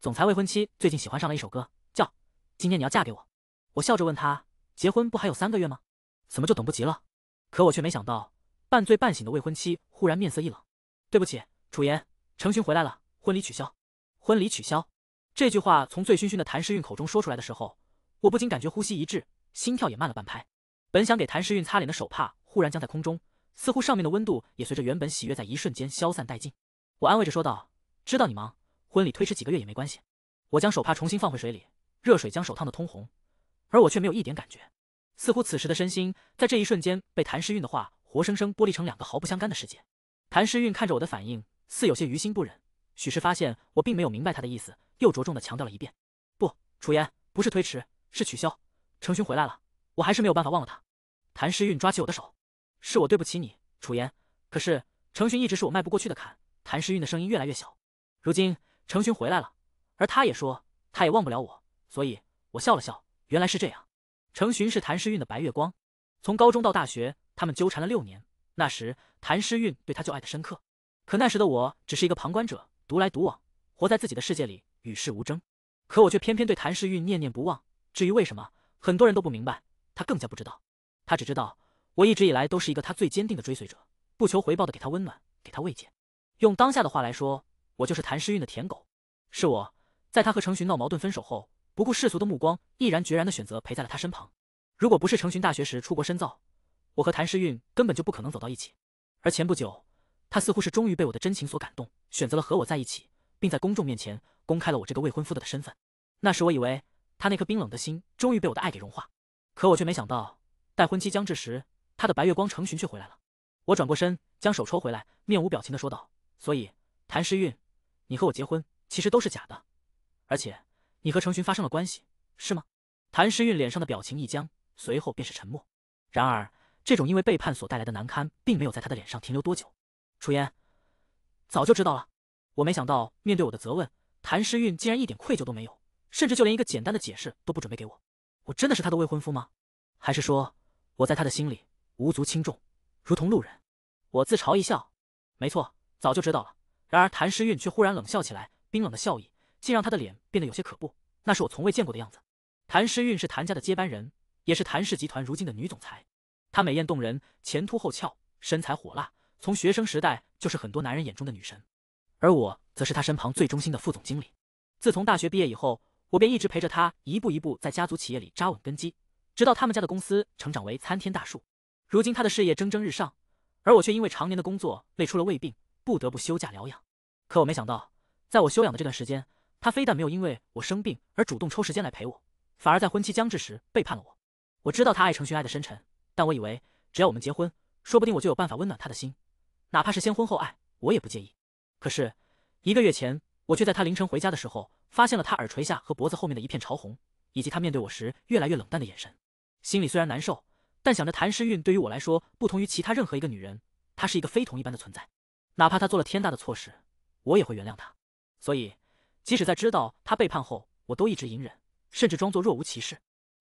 总裁未婚妻最近喜欢上了一首歌，叫《今天你要嫁给我》。我笑着问她：“结婚不还有三个月吗？怎么就等不及了？”可我却没想到，半醉半醒的未婚妻忽然面色一冷：“对不起，楚言，程勋回来了，婚礼取消，婚礼取消。”这句话从醉醺醺的谭诗韵口中说出来的时候，我不禁感觉呼吸一滞，心跳也慢了半拍。本想给谭诗韵擦脸的手帕忽然僵在空中，似乎上面的温度也随着原本喜悦在一瞬间消散殆尽。我安慰着说道：“知道你忙。”婚礼推迟几个月也没关系。我将手帕重新放回水里，热水将手烫得通红，而我却没有一点感觉。似乎此时的身心在这一瞬间被谭诗韵的话活生生剥离成两个毫不相干的世界。谭诗韵看着我的反应，似有些于心不忍。许是发现我并没有明白他的意思，又着重的强调了一遍：“不，楚言，不是推迟，是取消。”程勋回来了，我还是没有办法忘了他。谭诗韵抓起我的手：“是我对不起你，楚言。可是程勋一直是我迈不过去的坎。”谭诗韵的声音越来越小，如今。程寻回来了，而他也说他也忘不了我，所以我笑了笑，原来是这样。程寻是谭诗韵的白月光，从高中到大学，他们纠缠了六年。那时谭诗韵对他就爱的深刻，可那时的我只是一个旁观者，独来独往，活在自己的世界里，与世无争。可我却偏偏对谭诗韵念念不忘。至于为什么，很多人都不明白，他更加不知道，他只知道我一直以来都是一个他最坚定的追随者，不求回报的给他温暖，给他慰藉。用当下的话来说，我就是谭诗韵的舔狗。是我，在他和程寻闹矛盾分手后，不顾世俗的目光，毅然决然的选择陪在了他身旁。如果不是程寻大学时出国深造，我和谭诗韵根本就不可能走到一起。而前不久，他似乎是终于被我的真情所感动，选择了和我在一起，并在公众面前公开了我这个未婚夫的身份。那时我以为他那颗冰冷的心终于被我的爱给融化，可我却没想到，待婚期将至时，他的白月光程寻却回来了。我转过身，将手抽回来，面无表情的说道：“所以，谭诗韵，你和我结婚。”其实都是假的，而且你和程寻发生了关系，是吗？谭诗韵脸上的表情一僵，随后便是沉默。然而，这种因为背叛所带来的难堪，并没有在他的脸上停留多久。楚言，早就知道了。我没想到，面对我的责问，谭诗韵竟然一点愧疚都没有，甚至就连一个简单的解释都不准备给我。我真的是他的未婚夫吗？还是说，我在他的心里无足轻重，如同路人？我自嘲一笑。没错，早就知道了。然而，谭诗韵却忽然冷笑起来。冰冷的笑意竟让他的脸变得有些可怖，那是我从未见过的样子。谭诗韵是谭家的接班人，也是谭氏集团如今的女总裁。她美艳动人，前凸后翘，身材火辣，从学生时代就是很多男人眼中的女神。而我则是她身旁最忠心的副总经理。自从大学毕业以后，我便一直陪着她一步一步在家族企业里扎稳根基，直到他们家的公司成长为参天大树。如今她的事业蒸蒸日上，而我却因为常年的工作累出了胃病，不得不休假疗养。可我没想到。在我休养的这段时间，他非但没有因为我生病而主动抽时间来陪我，反而在婚期将至时背叛了我。我知道他爱程巡爱的深沉，但我以为只要我们结婚，说不定我就有办法温暖他的心，哪怕是先婚后爱，我也不介意。可是一个月前，我却在他凌晨回家的时候，发现了他耳垂下和脖子后面的一片潮红，以及他面对我时越来越冷淡的眼神。心里虽然难受，但想着谭诗韵对于我来说不同于其他任何一个女人，她是一个非同一般的存在，哪怕她做了天大的错事，我也会原谅她。所以，即使在知道他背叛后，我都一直隐忍，甚至装作若无其事。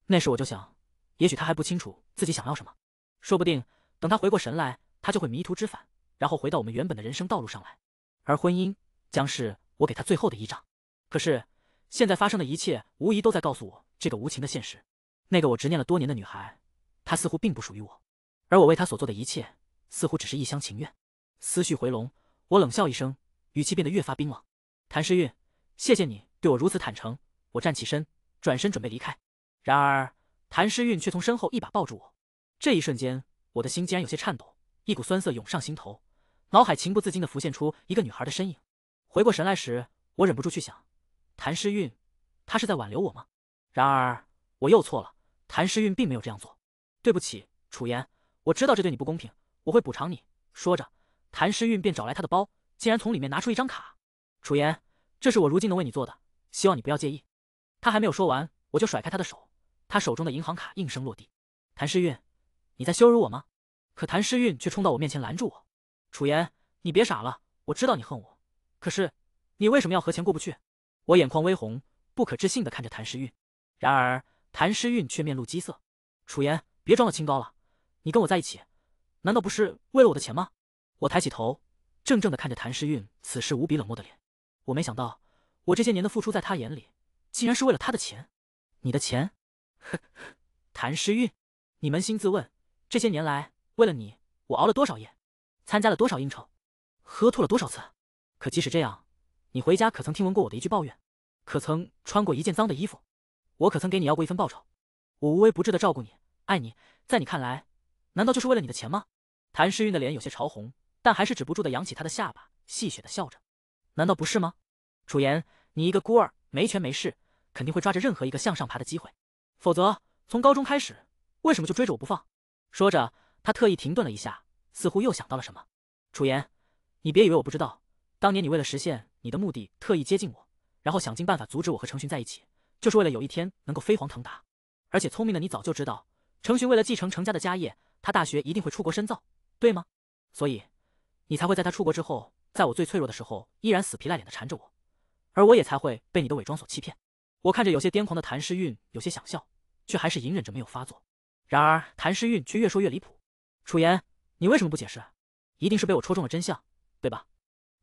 那时我就想，也许他还不清楚自己想要什么，说不定等他回过神来，他就会迷途知返，然后回到我们原本的人生道路上来，而婚姻将是我给他最后的依仗。可是，现在发生的一切无疑都在告诉我这个无情的现实：那个我执念了多年的女孩，她似乎并不属于我，而我为她所做的一切，似乎只是一厢情愿。思绪回笼，我冷笑一声，语气变得越发冰冷。谭诗韵，谢谢你对我如此坦诚。我站起身，转身准备离开，然而谭诗韵却从身后一把抱住我。这一瞬间，我的心竟然有些颤抖，一股酸涩涌上心头，脑海情不自禁的浮现出一个女孩的身影。回过神来时，我忍不住去想，谭诗韵，她是在挽留我吗？然而我又错了，谭诗韵并没有这样做。对不起，楚言，我知道这对你不公平，我会补偿你。说着，谭诗韵便找来她的包，竟然从里面拿出一张卡。楚言，这是我如今能为你做的，希望你不要介意。他还没有说完，我就甩开他的手，他手中的银行卡应声落地。谭诗韵，你在羞辱我吗？可谭诗韵却冲到我面前拦住我：“楚言，你别傻了，我知道你恨我，可是你为什么要和钱过不去？”我眼眶微红，不可置信的看着谭诗韵。然而谭诗韵却面露讥色：“楚言，别装了清高了，你跟我在一起，难道不是为了我的钱吗？”我抬起头，怔怔的看着谭诗韵此时无比冷漠的脸。我没想到，我这些年的付出，在他眼里，竟然是为了他的钱。你的钱？呵呵，谭诗韵，你扪心自问，这些年来，为了你，我熬了多少夜，参加了多少应酬，喝吐了多少次？可即使这样，你回家可曾听闻过我的一句抱怨？可曾穿过一件脏的衣服？我可曾给你要过一分报酬？我无微不至的照顾你，爱你，在你看来，难道就是为了你的钱吗？谭诗韵的脸有些潮红，但还是止不住的扬起她的下巴，戏谑的笑着。难道不是吗，楚言？你一个孤儿，没权没势，肯定会抓着任何一个向上爬的机会。否则，从高中开始，为什么就追着我不放？说着，他特意停顿了一下，似乎又想到了什么。楚言，你别以为我不知道，当年你为了实现你的目的，特意接近我，然后想尽办法阻止我和程寻在一起，就是为了有一天能够飞黄腾达。而且，聪明的你早就知道，程寻为了继承程家的家业，他大学一定会出国深造，对吗？所以，你才会在他出国之后。在我最脆弱的时候，依然死皮赖脸的缠着我，而我也才会被你的伪装所欺骗。我看着有些癫狂的谭诗韵，有些想笑，却还是隐忍着没有发作。然而谭诗韵却越说越离谱。楚言，你为什么不解释？一定是被我戳中了真相，对吧？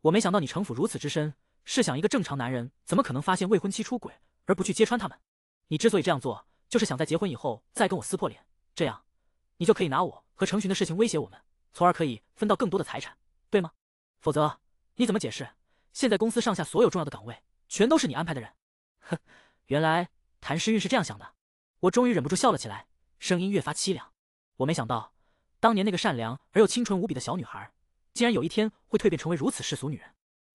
我没想到你城府如此之深。试想一个正常男人，怎么可能发现未婚妻出轨而不去揭穿他们？你之所以这样做，就是想在结婚以后再跟我撕破脸，这样你就可以拿我和成群的事情威胁我们，从而可以分到更多的财产，对吗？否则。你怎么解释？现在公司上下所有重要的岗位，全都是你安排的人。哼，原来谭诗韵是这样想的。我终于忍不住笑了起来，声音越发凄凉。我没想到，当年那个善良而又清纯无比的小女孩，竟然有一天会蜕变成为如此世俗女人。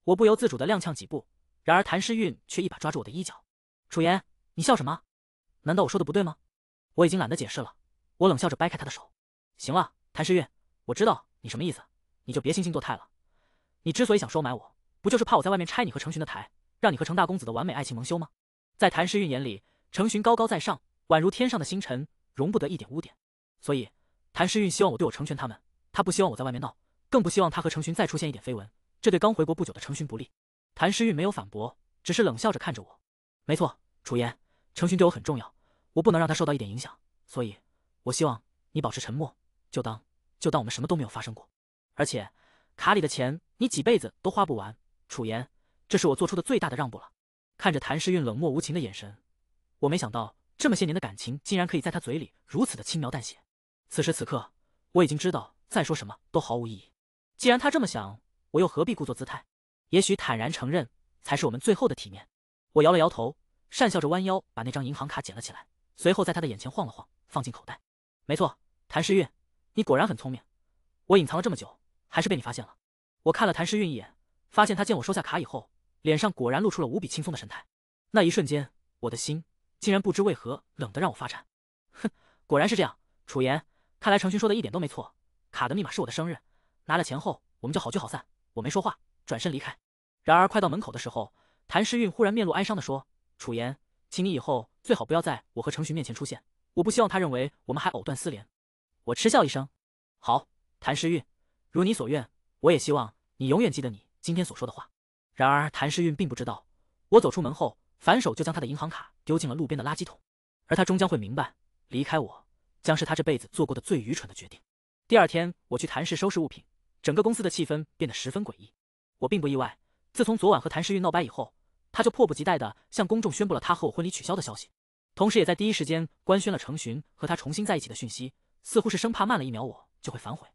我不由自主的踉跄几步，然而谭诗韵却一把抓住我的衣角：“楚言，你笑什么？难道我说的不对吗？”我已经懒得解释了，我冷笑着掰开她的手：“行了，谭诗韵，我知道你什么意思，你就别惺惺作态了。”你之所以想收买我，不就是怕我在外面拆你和程巡的台，让你和程大公子的完美爱情蒙羞吗？在谭诗韵眼里，程巡高高在上，宛如天上的星辰，容不得一点污点。所以，谭诗韵希望我对我成全他们，他不希望我在外面闹，更不希望他和程巡再出现一点绯闻，这对刚回国不久的程巡不利。谭诗韵没有反驳，只是冷笑着看着我。没错，楚言，程巡对我很重要，我不能让他受到一点影响，所以我希望你保持沉默，就当就当我们什么都没有发生过。而且卡里的钱。你几辈子都花不完，楚言，这是我做出的最大的让步了。看着谭诗韵冷漠无情的眼神，我没想到这么些年的感情竟然可以在他嘴里如此的轻描淡写。此时此刻，我已经知道再说什么都毫无意义。既然他这么想，我又何必故作姿态？也许坦然承认才是我们最后的体面。我摇了摇头，讪笑着弯腰把那张银行卡捡了起来，随后在他的眼前晃了晃，放进口袋。没错，谭诗韵，你果然很聪明，我隐藏了这么久，还是被你发现了。我看了谭诗韵一眼，发现她见我收下卡以后，脸上果然露出了无比轻松的神态。那一瞬间，我的心竟然不知为何冷得让我发颤。哼，果然是这样。楚言，看来程寻说的一点都没错。卡的密码是我的生日。拿了钱后，我们就好聚好散。我没说话，转身离开。然而快到门口的时候，谭诗韵忽然面露哀伤地说：“楚言，请你以后最好不要在我和程寻面前出现。我不希望他认为我们还藕断丝连。”我嗤笑一声：“好，谭诗韵，如你所愿。”我也希望你永远记得你今天所说的话。然而，谭诗韵并不知道，我走出门后，反手就将他的银行卡丢进了路边的垃圾桶。而他终将会明白，离开我将是他这辈子做过的最愚蠢的决定。第二天，我去谭氏收拾物品，整个公司的气氛变得十分诡异。我并不意外，自从昨晚和谭诗韵闹掰以后，他就迫不及待地向公众宣布了他和我婚礼取消的消息，同时也在第一时间官宣了程寻和他重新在一起的讯息，似乎是生怕慢了一秒我就会反悔。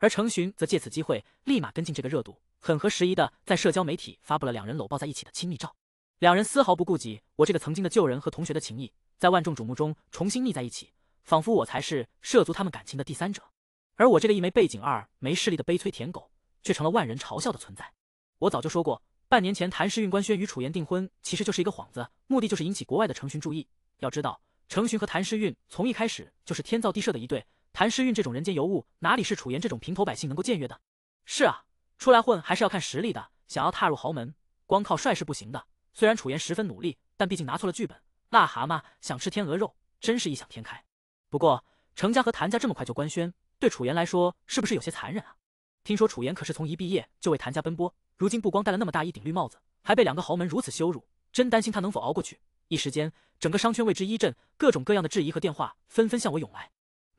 而成寻则借此机会，立马跟进这个热度，很合时宜的在社交媒体发布了两人搂抱在一起的亲密照。两人丝毫不顾及我这个曾经的旧人和同学的情谊，在万众瞩目中重新腻在一起，仿佛我才是涉足他们感情的第三者。而我这个一枚背景二没势力的悲催舔狗，却成了万人嘲笑的存在。我早就说过，半年前谭诗韵官宣与楚言订婚，其实就是一个幌子，目的就是引起国外的成寻注意。要知道，成寻和谭诗韵从一开始就是天造地设的一对。谭诗韵这种人间尤物，哪里是楚言这种平头百姓能够僭越的？是啊，出来混还是要看实力的。想要踏入豪门，光靠帅是不行的。虽然楚言十分努力，但毕竟拿错了剧本。癞蛤蟆想吃天鹅肉，真是异想天开。不过，程家和谭家这么快就官宣，对楚言来说是不是有些残忍啊？听说楚言可是从一毕业就为谭家奔波，如今不光戴了那么大一顶绿帽子，还被两个豪门如此羞辱，真担心他能否熬过去。一时间，整个商圈为之一震，各种各样的质疑和电话纷纷向我涌来。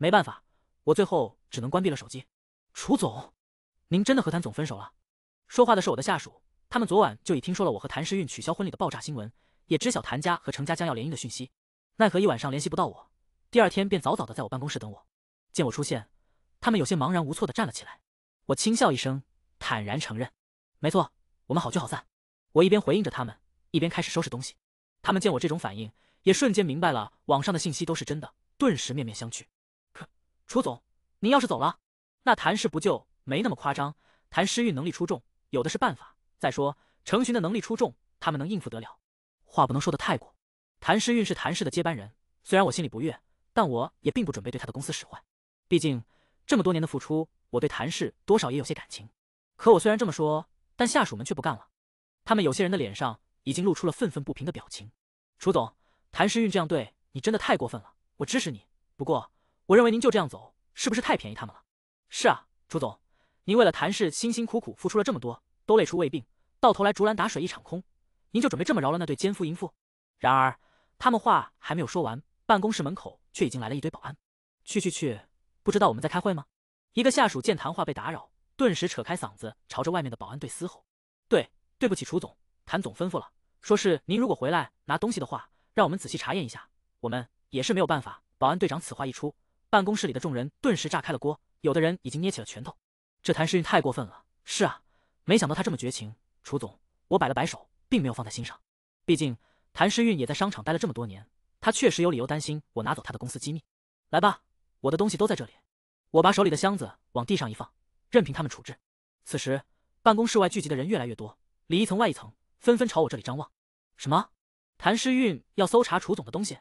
没办法，我最后只能关闭了手机。楚总，您真的和谭总分手了？说话的是我的下属，他们昨晚就已听说了我和谭诗韵取消婚礼的爆炸新闻，也知晓谭家和程家将要联姻的讯息。奈何一晚上联系不到我，第二天便早早的在我办公室等我。见我出现，他们有些茫然无措的站了起来。我轻笑一声，坦然承认，没错，我们好聚好散。我一边回应着他们，一边开始收拾东西。他们见我这种反应，也瞬间明白了网上的信息都是真的，顿时面面相觑。楚总，您要是走了，那谭氏不就没那么夸张？谭诗韵能力出众，有的是办法。再说程寻的能力出众，他们能应付得了。话不能说得太过。谭诗韵是谭氏的接班人，虽然我心里不悦，但我也并不准备对他的公司使坏。毕竟这么多年的付出，我对谭氏多少也有些感情。可我虽然这么说，但下属们却不干了。他们有些人的脸上已经露出了愤愤不平的表情。楚总，谭诗韵这样对你真的太过分了。我支持你，不过。我认为您就这样走，是不是太便宜他们了？是啊，楚总，您为了谭氏辛辛苦苦付出了这么多，都累出胃病，到头来竹篮打水一场空，您就准备这么饶了那对奸夫淫妇？然而他们话还没有说完，办公室门口却已经来了一堆保安。去去去，不知道我们在开会吗？一个下属见谈话被打扰，顿时扯开嗓子朝着外面的保安队嘶吼：“对，对不起，楚总，谭总吩咐了，说是您如果回来拿东西的话，让我们仔细查验一下。我们也是没有办法。”保安队长此话一出。办公室里的众人顿时炸开了锅，有的人已经捏起了拳头。这谭诗韵太过分了！是啊，没想到他这么绝情。楚总，我摆了摆手，并没有放在心上。毕竟谭诗韵也在商场待了这么多年，他确实有理由担心我拿走他的公司机密。来吧，我的东西都在这里。我把手里的箱子往地上一放，任凭他们处置。此时，办公室外聚集的人越来越多，里一层外一层，纷纷朝我这里张望。什么？谭诗韵要搜查楚总的东西？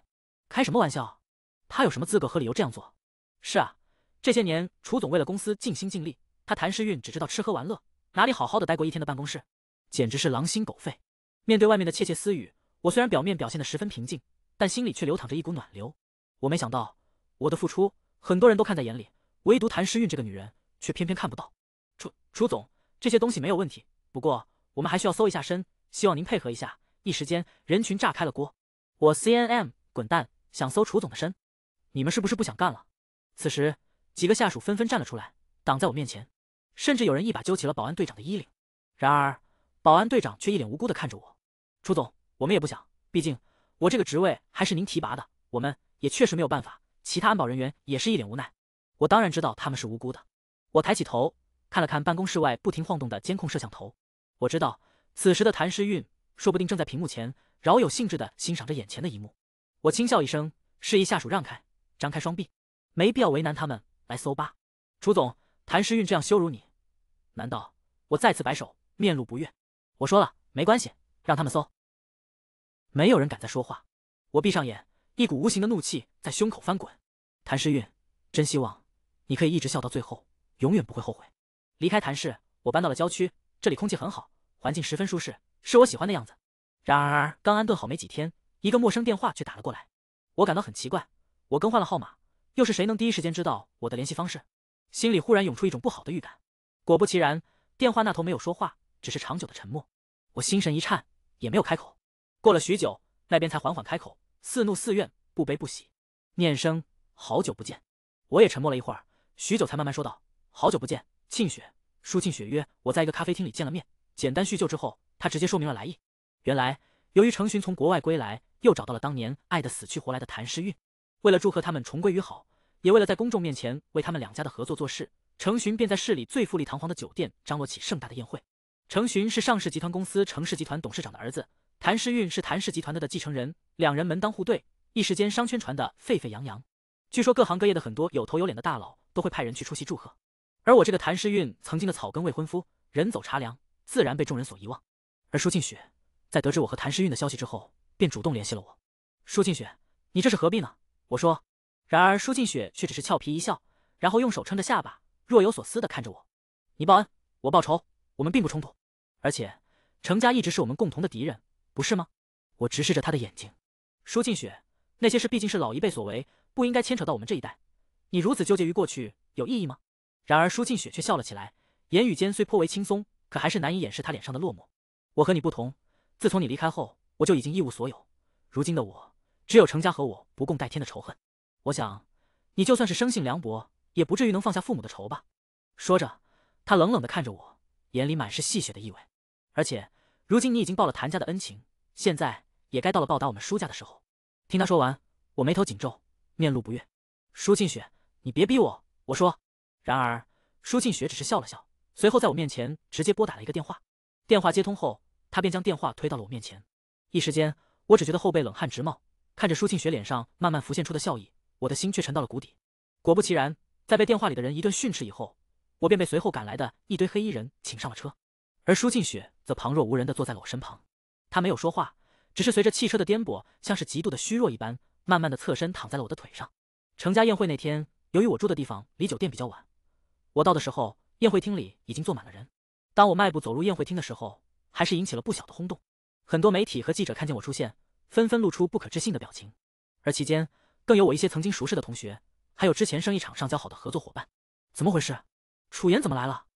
开什么玩笑？他有什么资格和理由这样做？是啊，这些年楚总为了公司尽心尽力，他谭诗韵只知道吃喝玩乐，哪里好好的待过一天的办公室？简直是狼心狗肺！面对外面的窃窃私语，我虽然表面表现的十分平静，但心里却流淌着一股暖流。我没想到，我的付出很多人都看在眼里，唯独谭诗韵这个女人却偏偏看不到。楚楚总，这些东西没有问题，不过我们还需要搜一下身，希望您配合一下。一时间，人群炸开了锅。我 C N M 滚蛋，想搜楚总的身，你们是不是不想干了？此时，几个下属纷纷站了出来，挡在我面前，甚至有人一把揪起了保安队长的衣领。然而，保安队长却一脸无辜的看着我：“楚总，我们也不想，毕竟我这个职位还是您提拔的，我们也确实没有办法。”其他安保人员也是一脸无奈。我当然知道他们是无辜的。我抬起头，看了看办公室外不停晃动的监控摄像头，我知道此时的谭诗韵说不定正在屏幕前饶有兴致的欣赏着眼前的一幕。我轻笑一声，示意下属让开，张开双臂。没必要为难他们，来搜吧。楚总，谭诗韵这样羞辱你，难道我再次摆手，面露不悦？我说了，没关系，让他们搜。没有人敢再说话。我闭上眼，一股无形的怒气在胸口翻滚。谭诗韵，真希望你可以一直笑到最后，永远不会后悔。离开谭氏，我搬到了郊区，这里空气很好，环境十分舒适，是我喜欢的样子。然而，刚安顿好没几天，一个陌生电话却打了过来。我感到很奇怪，我更换了号码。又是谁能第一时间知道我的联系方式？心里忽然涌出一种不好的预感。果不其然，电话那头没有说话，只是长久的沉默。我心神一颤，也没有开口。过了许久，那边才缓缓开口，似怒似怨，不悲不喜，念生，好久不见。我也沉默了一会儿，许久才慢慢说道：“好久不见，庆雪。”舒庆雪约我在一个咖啡厅里见了面，简单叙旧之后，他直接说明了来意。原来，由于程寻从国外归来，又找到了当年爱的死去活来的谭诗韵，为了祝贺他们重归于好。也为了在公众面前为他们两家的合作做事，程寻便在市里最富丽堂皇的酒店张罗起盛大的宴会。程寻是上市集团公司程氏集团董事长的儿子，谭诗韵是谭氏集团的的继承人，两人门当户对，一时间商圈传得沸沸扬扬。据说各行各业的很多有头有脸的大佬都会派人去出席祝贺，而我这个谭诗韵曾经的草根未婚夫，人走茶凉，自然被众人所遗忘。而舒静雪在得知我和谭诗韵的消息之后，便主动联系了我。舒静雪，你这是何必呢？我说。然而，舒静雪却只是俏皮一笑，然后用手撑着下巴，若有所思的看着我。你报恩，我报仇，我们并不冲突。而且，程家一直是我们共同的敌人，不是吗？我直视着他的眼睛。舒静雪，那些事毕竟是老一辈所为，不应该牵扯到我们这一代。你如此纠结于过去，有意义吗？然而，舒静雪却笑了起来，言语间虽颇为轻松，可还是难以掩饰她脸上的落寞。我和你不同，自从你离开后，我就已经一无所有。如今的我，只有程家和我不共戴天的仇恨。我想，你就算是生性凉薄，也不至于能放下父母的仇吧。说着，他冷冷的看着我，眼里满是戏谑的意味。而且，如今你已经报了谭家的恩情，现在也该到了报答我们舒家的时候。听他说完，我眉头紧皱，面露不悦。舒庆雪，你别逼我！我说。然而，舒庆雪只是笑了笑，随后在我面前直接拨打了一个电话。电话接通后，他便将电话推到了我面前。一时间，我只觉得后背冷汗直冒，看着舒庆雪脸上慢慢浮现出的笑意。我的心却沉到了谷底。果不其然，在被电话里的人一顿训斥以后，我便被随后赶来的一堆黑衣人请上了车，而舒静雪则旁若无人的坐在了我身旁。她没有说话，只是随着汽车的颠簸，像是极度的虚弱一般，慢慢的侧身躺在了我的腿上。成家宴会那天，由于我住的地方离酒店比较晚，我到的时候，宴会厅里已经坐满了人。当我迈步走入宴会厅的时候，还是引起了不小的轰动。很多媒体和记者看见我出现，纷纷露出不可置信的表情。而期间，更有我一些曾经熟识的同学，还有之前生意场上交好的合作伙伴，怎么回事？楚言怎么来了？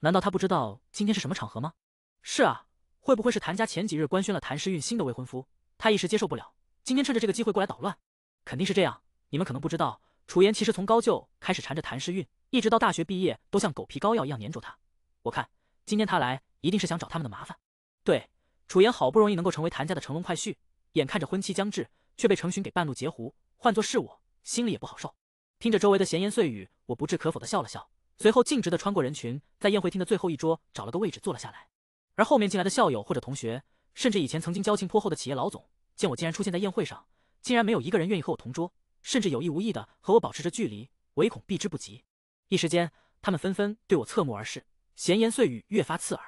难道他不知道今天是什么场合吗？是啊，会不会是谭家前几日官宣了谭诗韵新的未婚夫，他一时接受不了，今天趁着这个机会过来捣乱？肯定是这样。你们可能不知道，楚言其实从高就开始缠着谭诗韵，一直到大学毕业，都像狗皮膏药一样粘着她。我看今天他来，一定是想找他们的麻烦。对，楚言好不容易能够成为谭家的乘龙快婿，眼看着婚期将至，却被程寻给半路截胡。换作是我，心里也不好受。听着周围的闲言碎语，我不置可否的笑了笑，随后径直的穿过人群，在宴会厅的最后一桌找了个位置坐了下来。而后面进来的校友或者同学，甚至以前曾经交情颇厚的企业老总，见我竟然出现在宴会上，竟然没有一个人愿意和我同桌，甚至有意无意的和我保持着距离，唯恐避之不及。一时间，他们纷纷对我侧目而视，闲言碎语越发刺耳。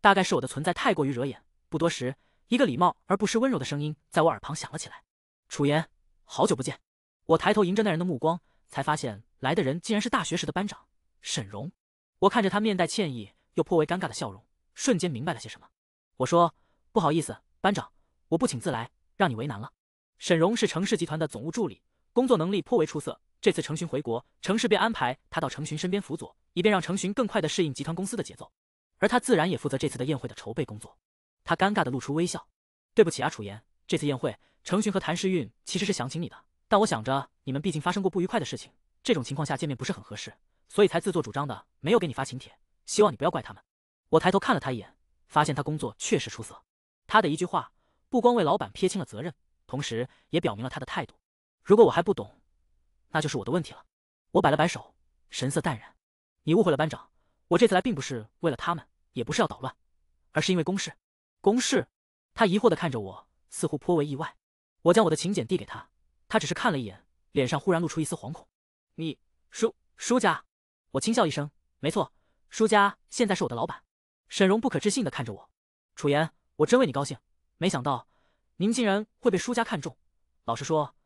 大概是我的存在太过于惹眼，不多时，一个礼貌而不失温柔的声音在我耳旁响了起来：“楚言。”好久不见，我抬头迎着那人的目光，才发现来的人竟然是大学时的班长沈荣。我看着他面带歉意又颇为尴尬的笑容，瞬间明白了些什么。我说：“不好意思，班长，我不请自来，让你为难了。”沈荣是程氏集团的总务助理，工作能力颇为出色。这次程寻回国，程氏便安排他到程寻身边辅佐，以便让程寻更快的适应集团公司的节奏。而他自然也负责这次的宴会的筹备工作。他尴尬的露出微笑：“对不起啊，楚言，这次宴会。”程寻和谭诗韵其实是想请你的，但我想着你们毕竟发生过不愉快的事情，这种情况下见面不是很合适，所以才自作主张的没有给你发请帖。希望你不要怪他们。我抬头看了他一眼，发现他工作确实出色。他的一句话，不光为老板撇清了责任，同时也表明了他的态度。如果我还不懂，那就是我的问题了。我摆了摆手，神色淡然。你误会了班长，我这次来并不是为了他们，也不是要捣乱，而是因为公事。公事？他疑惑的看着我，似乎颇为意外。我将我的请柬递给他，他只是看了一眼，脸上忽然露出一丝惶恐。你叔叔家，我轻笑一声，没错，叔家现在是我的老板。沈荣不可置信地看着我。楚言，我真为你高兴，没想到您竟然会被叔家看中。老实说，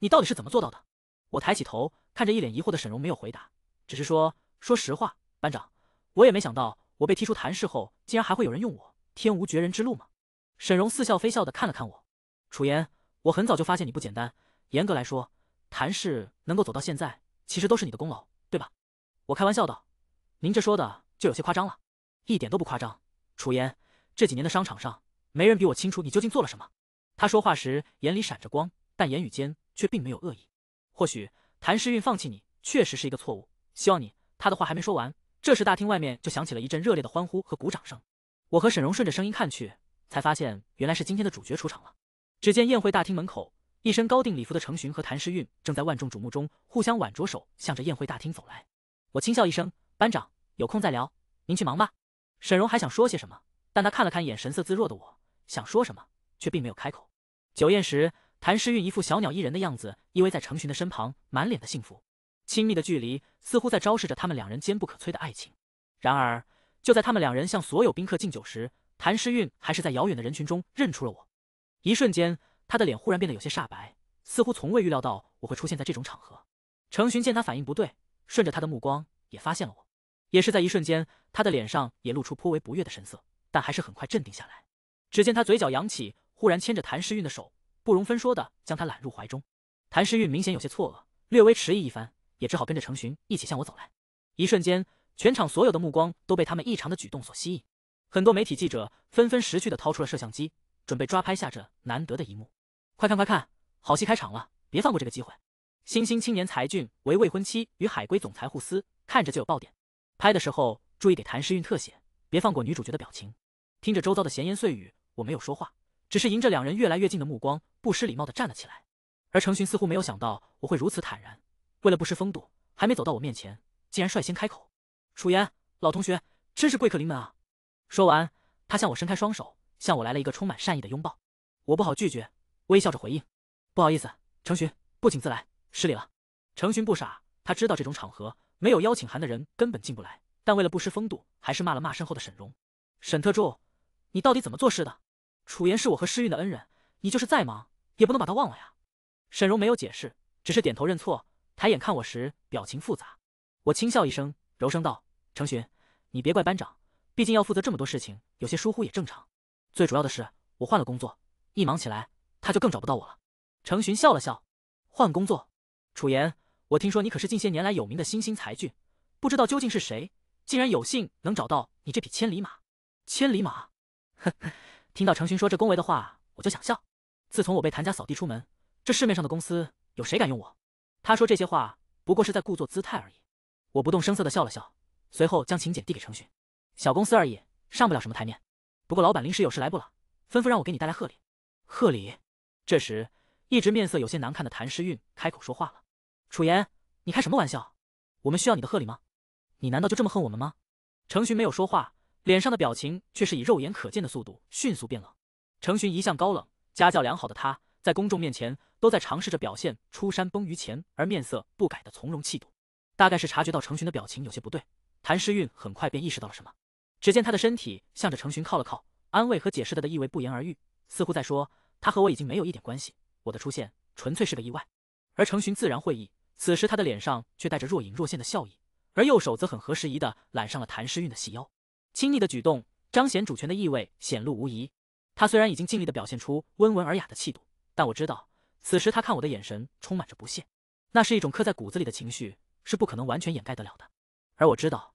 你到底是怎么做到的？我抬起头，看着一脸疑惑的沈荣，没有回答，只是说：“说实话，班长，我也没想到我被踢出谭氏后，竟然还会有人用我。天无绝人之路吗？”沈荣似笑非笑地看了看我，楚言。我很早就发现你不简单。严格来说，谭氏能够走到现在，其实都是你的功劳，对吧？我开玩笑道：“您这说的就有些夸张了，一点都不夸张。”楚言这几年的商场上，没人比我清楚你究竟做了什么。他说话时眼里闪着光，但言语间却并没有恶意。或许谭诗韵放弃你确实是一个错误。希望你……他的话还没说完，这时大厅外面就响起了一阵热烈的欢呼和鼓掌声。我和沈荣顺着声音看去，才发现原来是今天的主角出场了。只见宴会大厅门口，一身高定礼服的程寻和谭诗韵正在万众瞩目中互相挽着手，向着宴会大厅走来。我轻笑一声：“班长，有空再聊，您去忙吧。”沈荣还想说些什么，但他看了看眼神色自若的我，想说什么却并没有开口。酒宴时，谭诗韵一副小鸟依人的样子，依偎在程寻的身旁，满脸的幸福，亲密的距离似乎在昭示着他们两人坚不可摧的爱情。然而，就在他们两人向所有宾客敬酒时，谭诗韵还是在遥远的人群中认出了我。一瞬间，他的脸忽然变得有些煞白，似乎从未预料到我会出现在这种场合。程寻见他反应不对，顺着他的目光也发现了我。也是在一瞬间，他的脸上也露出颇为不悦的神色，但还是很快镇定下来。只见他嘴角扬起，忽然牵着谭诗韵的手，不容分说的将她揽入怀中。谭诗韵明显有些错愕，略微迟疑一番，也只好跟着程寻一起向我走来。一瞬间，全场所有的目光都被他们异常的举动所吸引，很多媒体记者纷纷识趣的掏出了摄像机。准备抓拍下这难得的一幕，快看快看，好戏开场了，别放过这个机会。新兴青年才俊为未婚妻与海归总裁互撕，看着就有爆点。拍的时候注意给谭诗韵特写，别放过女主角的表情。听着周遭的闲言碎语，我没有说话，只是迎着两人越来越近的目光，不失礼貌地站了起来。而程寻似乎没有想到我会如此坦然，为了不失风度，还没走到我面前，竟然率先开口：“楚言，老同学，真是贵客临门啊！”说完，他向我伸开双手。向我来了一个充满善意的拥抱，我不好拒绝，微笑着回应：“不好意思，程寻，不请自来，失礼了。”程寻不傻，他知道这种场合没有邀请函的人根本进不来，但为了不失风度，还是骂了骂身后的沈荣：“沈特助，你到底怎么做事的？楚言是我和诗韵的恩人，你就是再忙，也不能把他忘了呀。”沈荣没有解释，只是点头认错，抬眼看我时表情复杂。我轻笑一声，柔声道：“程寻，你别怪班长，毕竟要负责这么多事情，有些疏忽也正常。”最主要的是，我换了工作，一忙起来，他就更找不到我了。程寻笑了笑，换工作？楚言，我听说你可是近些年来有名的新兴才俊，不知道究竟是谁，竟然有幸能找到你这匹千里马。千里马？呵呵，听到程寻说这恭维的话，我就想笑。自从我被谭家扫地出门，这市面上的公司有谁敢用我？他说这些话不过是在故作姿态而已。我不动声色的笑了笑，随后将请柬递给程寻，小公司而已，上不了什么台面。不过老板临时有事来不了，吩咐让我给你带来贺礼。贺礼？这时，一直面色有些难看的谭诗韵开口说话了：“楚言，你开什么玩笑？我们需要你的贺礼吗？你难道就这么恨我们吗？”程寻没有说话，脸上的表情却是以肉眼可见的速度迅速变冷。程寻一向高冷，家教良好的他，在公众面前都在尝试着表现出山崩于前而面色不改的从容气度。大概是察觉到程寻的表情有些不对，谭诗韵很快便意识到了什么。只见他的身体向着程寻靠了靠，安慰和解释的意味不言而喻，似乎在说他和我已经没有一点关系，我的出现纯粹是个意外。而程寻自然会意，此时他的脸上却带着若隐若现的笑意，而右手则很合时宜的揽上了谭诗韵的细腰，亲昵的举动彰显主权的意味显露无疑。他虽然已经尽力的表现出温文尔雅的气度，但我知道此时他看我的眼神充满着不屑，那是一种刻在骨子里的情绪，是不可能完全掩盖得了的。而我知道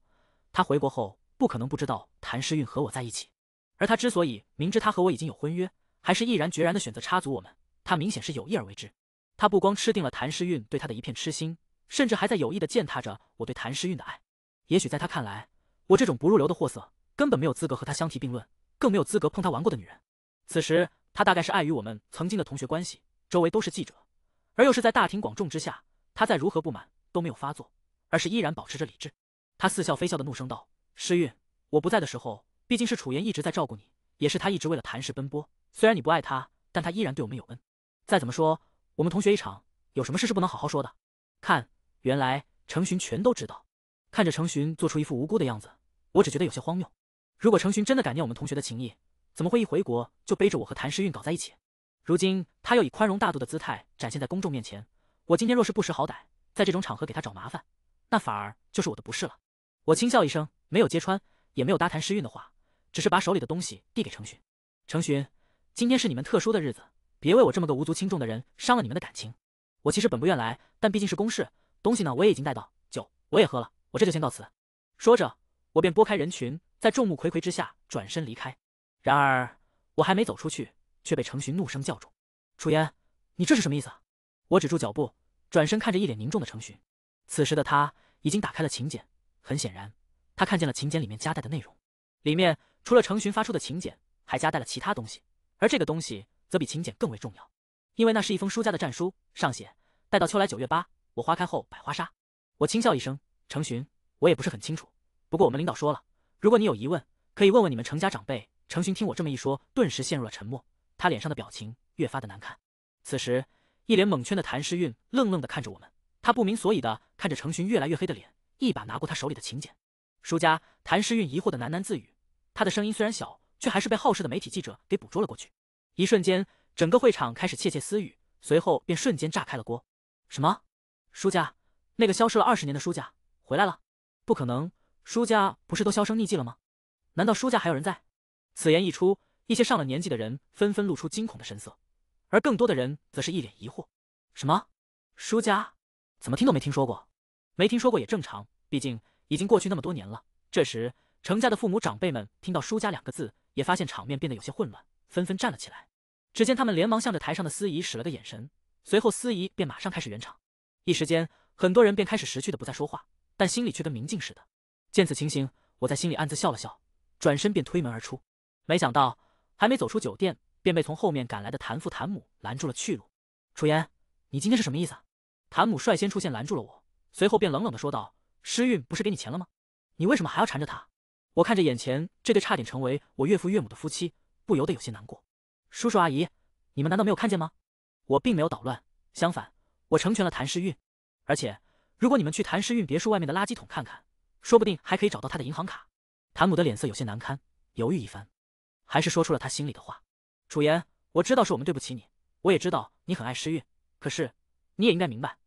他回国后。不可能不知道谭诗韵和我在一起，而他之所以明知他和我已经有婚约，还是毅然决然的选择插足我们，他明显是有意而为之。他不光吃定了谭诗韵对他的一片痴心，甚至还在有意的践踏着我对谭诗韵的爱。也许在他看来，我这种不入流的货色根本没有资格和他相提并论，更没有资格碰他玩过的女人。此时他大概是碍于我们曾经的同学关系，周围都是记者，而又是在大庭广众之下，他再如何不满都没有发作，而是依然保持着理智。他似笑非笑的怒声道。诗韵，我不在的时候，毕竟是楚言一直在照顾你，也是他一直为了谭氏奔波。虽然你不爱他，但他依然对我们有恩。再怎么说，我们同学一场，有什么事是不能好好说的？看，原来程寻全都知道。看着程寻做出一副无辜的样子，我只觉得有些荒谬。如果程寻真的感念我们同学的情谊，怎么会一回国就背着我和谭诗韵搞在一起？如今他又以宽容大度的姿态展现在公众面前，我今天若是不识好歹，在这种场合给他找麻烦，那反而就是我的不是了。我轻笑一声，没有揭穿，也没有搭谈诗韵的话，只是把手里的东西递给程寻。程寻，今天是你们特殊的日子，别为我这么个无足轻重的人伤了你们的感情。我其实本不愿来，但毕竟是公事，东西呢我也已经带到，酒我也喝了，我这就先告辞。说着，我便拨开人群，在众目睽睽之下转身离开。然而，我还没走出去，却被程寻怒声叫住：“楚烟，你这是什么意思？”我止住脚步，转身看着一脸凝重的程寻。此时的他已经打开了请柬。很显然，他看见了请柬里面夹带的内容。里面除了程寻发出的请柬，还夹带了其他东西，而这个东西则比请柬更为重要，因为那是一封舒家的战书。上写：“待到秋来九月八，我花开后百花杀。”我轻笑一声：“程寻，我也不是很清楚。不过我们领导说了，如果你有疑问，可以问问你们程家长辈。”程寻听我这么一说，顿时陷入了沉默，他脸上的表情越发的难看。此时，一脸懵圈的谭诗韵愣愣的看着我们，他不明所以的看着程寻越来越黑的脸。一把拿过他手里的请柬，舒家谭诗韵疑惑的喃喃自语，他的声音虽然小，却还是被好事的媒体记者给捕捉了过去。一瞬间，整个会场开始窃窃私语，随后便瞬间炸开了锅。什么？舒家那个消失了二十年的舒家回来了？不可能，舒家不是都销声匿迹了吗？难道舒家还有人在？此言一出，一些上了年纪的人纷纷露出惊恐的神色，而更多的人则是一脸疑惑。什么？舒家？怎么听都没听说过。没听说过也正常，毕竟已经过去那么多年了。这时，程家的父母长辈们听到“舒家”两个字，也发现场面变得有些混乱，纷纷站了起来。只见他们连忙向着台上的司仪使了个眼神，随后司仪便马上开始圆场。一时间，很多人便开始识趣的不再说话，但心里却跟明镜似的。见此情形，我在心里暗自笑了笑，转身便推门而出。没想到，还没走出酒店，便被从后面赶来的谭父谭母拦住了去路。“楚言，你今天是什么意思？”啊？谭母率先出现拦住了我。随后便冷冷的说道：“诗韵不是给你钱了吗？你为什么还要缠着他？”我看着眼前这对差点成为我岳父岳母的夫妻，不由得有些难过。叔叔阿姨，你们难道没有看见吗？我并没有捣乱，相反，我成全了谭诗韵。而且，如果你们去谭诗韵别墅外面的垃圾桶看看，说不定还可以找到她的银行卡。谭母的脸色有些难堪，犹豫一番，还是说出了他心里的话：“楚言，我知道是我们对不起你，我也知道你很爱诗韵，可是，你也应该明白。”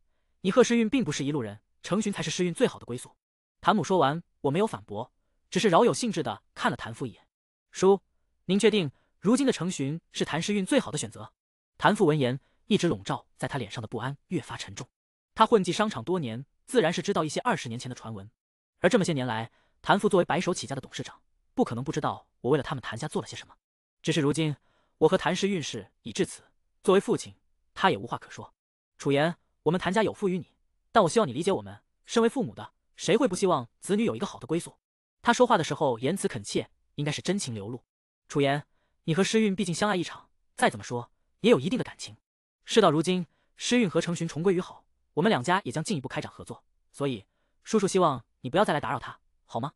你贺诗韵并不是一路人，成寻才是诗韵最好的归宿。谭母说完，我没有反驳，只是饶有兴致的看了谭父一眼。叔，您确定如今的成寻是谭诗韵最好的选择？谭父闻言，一直笼罩在他脸上的不安越发沉重。他混迹商场多年，自然是知道一些二十年前的传闻。而这么些年来，谭父作为白手起家的董事长，不可能不知道我为了他们谭家做了些什么。只是如今我和谭诗韵事已至此，作为父亲，他也无话可说。楚言。我们谭家有负于你，但我希望你理解，我们身为父母的，谁会不希望子女有一个好的归宿？他说话的时候言辞恳切，应该是真情流露。楚言，你和诗韵毕竟相爱一场，再怎么说也有一定的感情。事到如今，诗韵和程寻重归于好，我们两家也将进一步开展合作，所以叔叔希望你不要再来打扰他，好吗？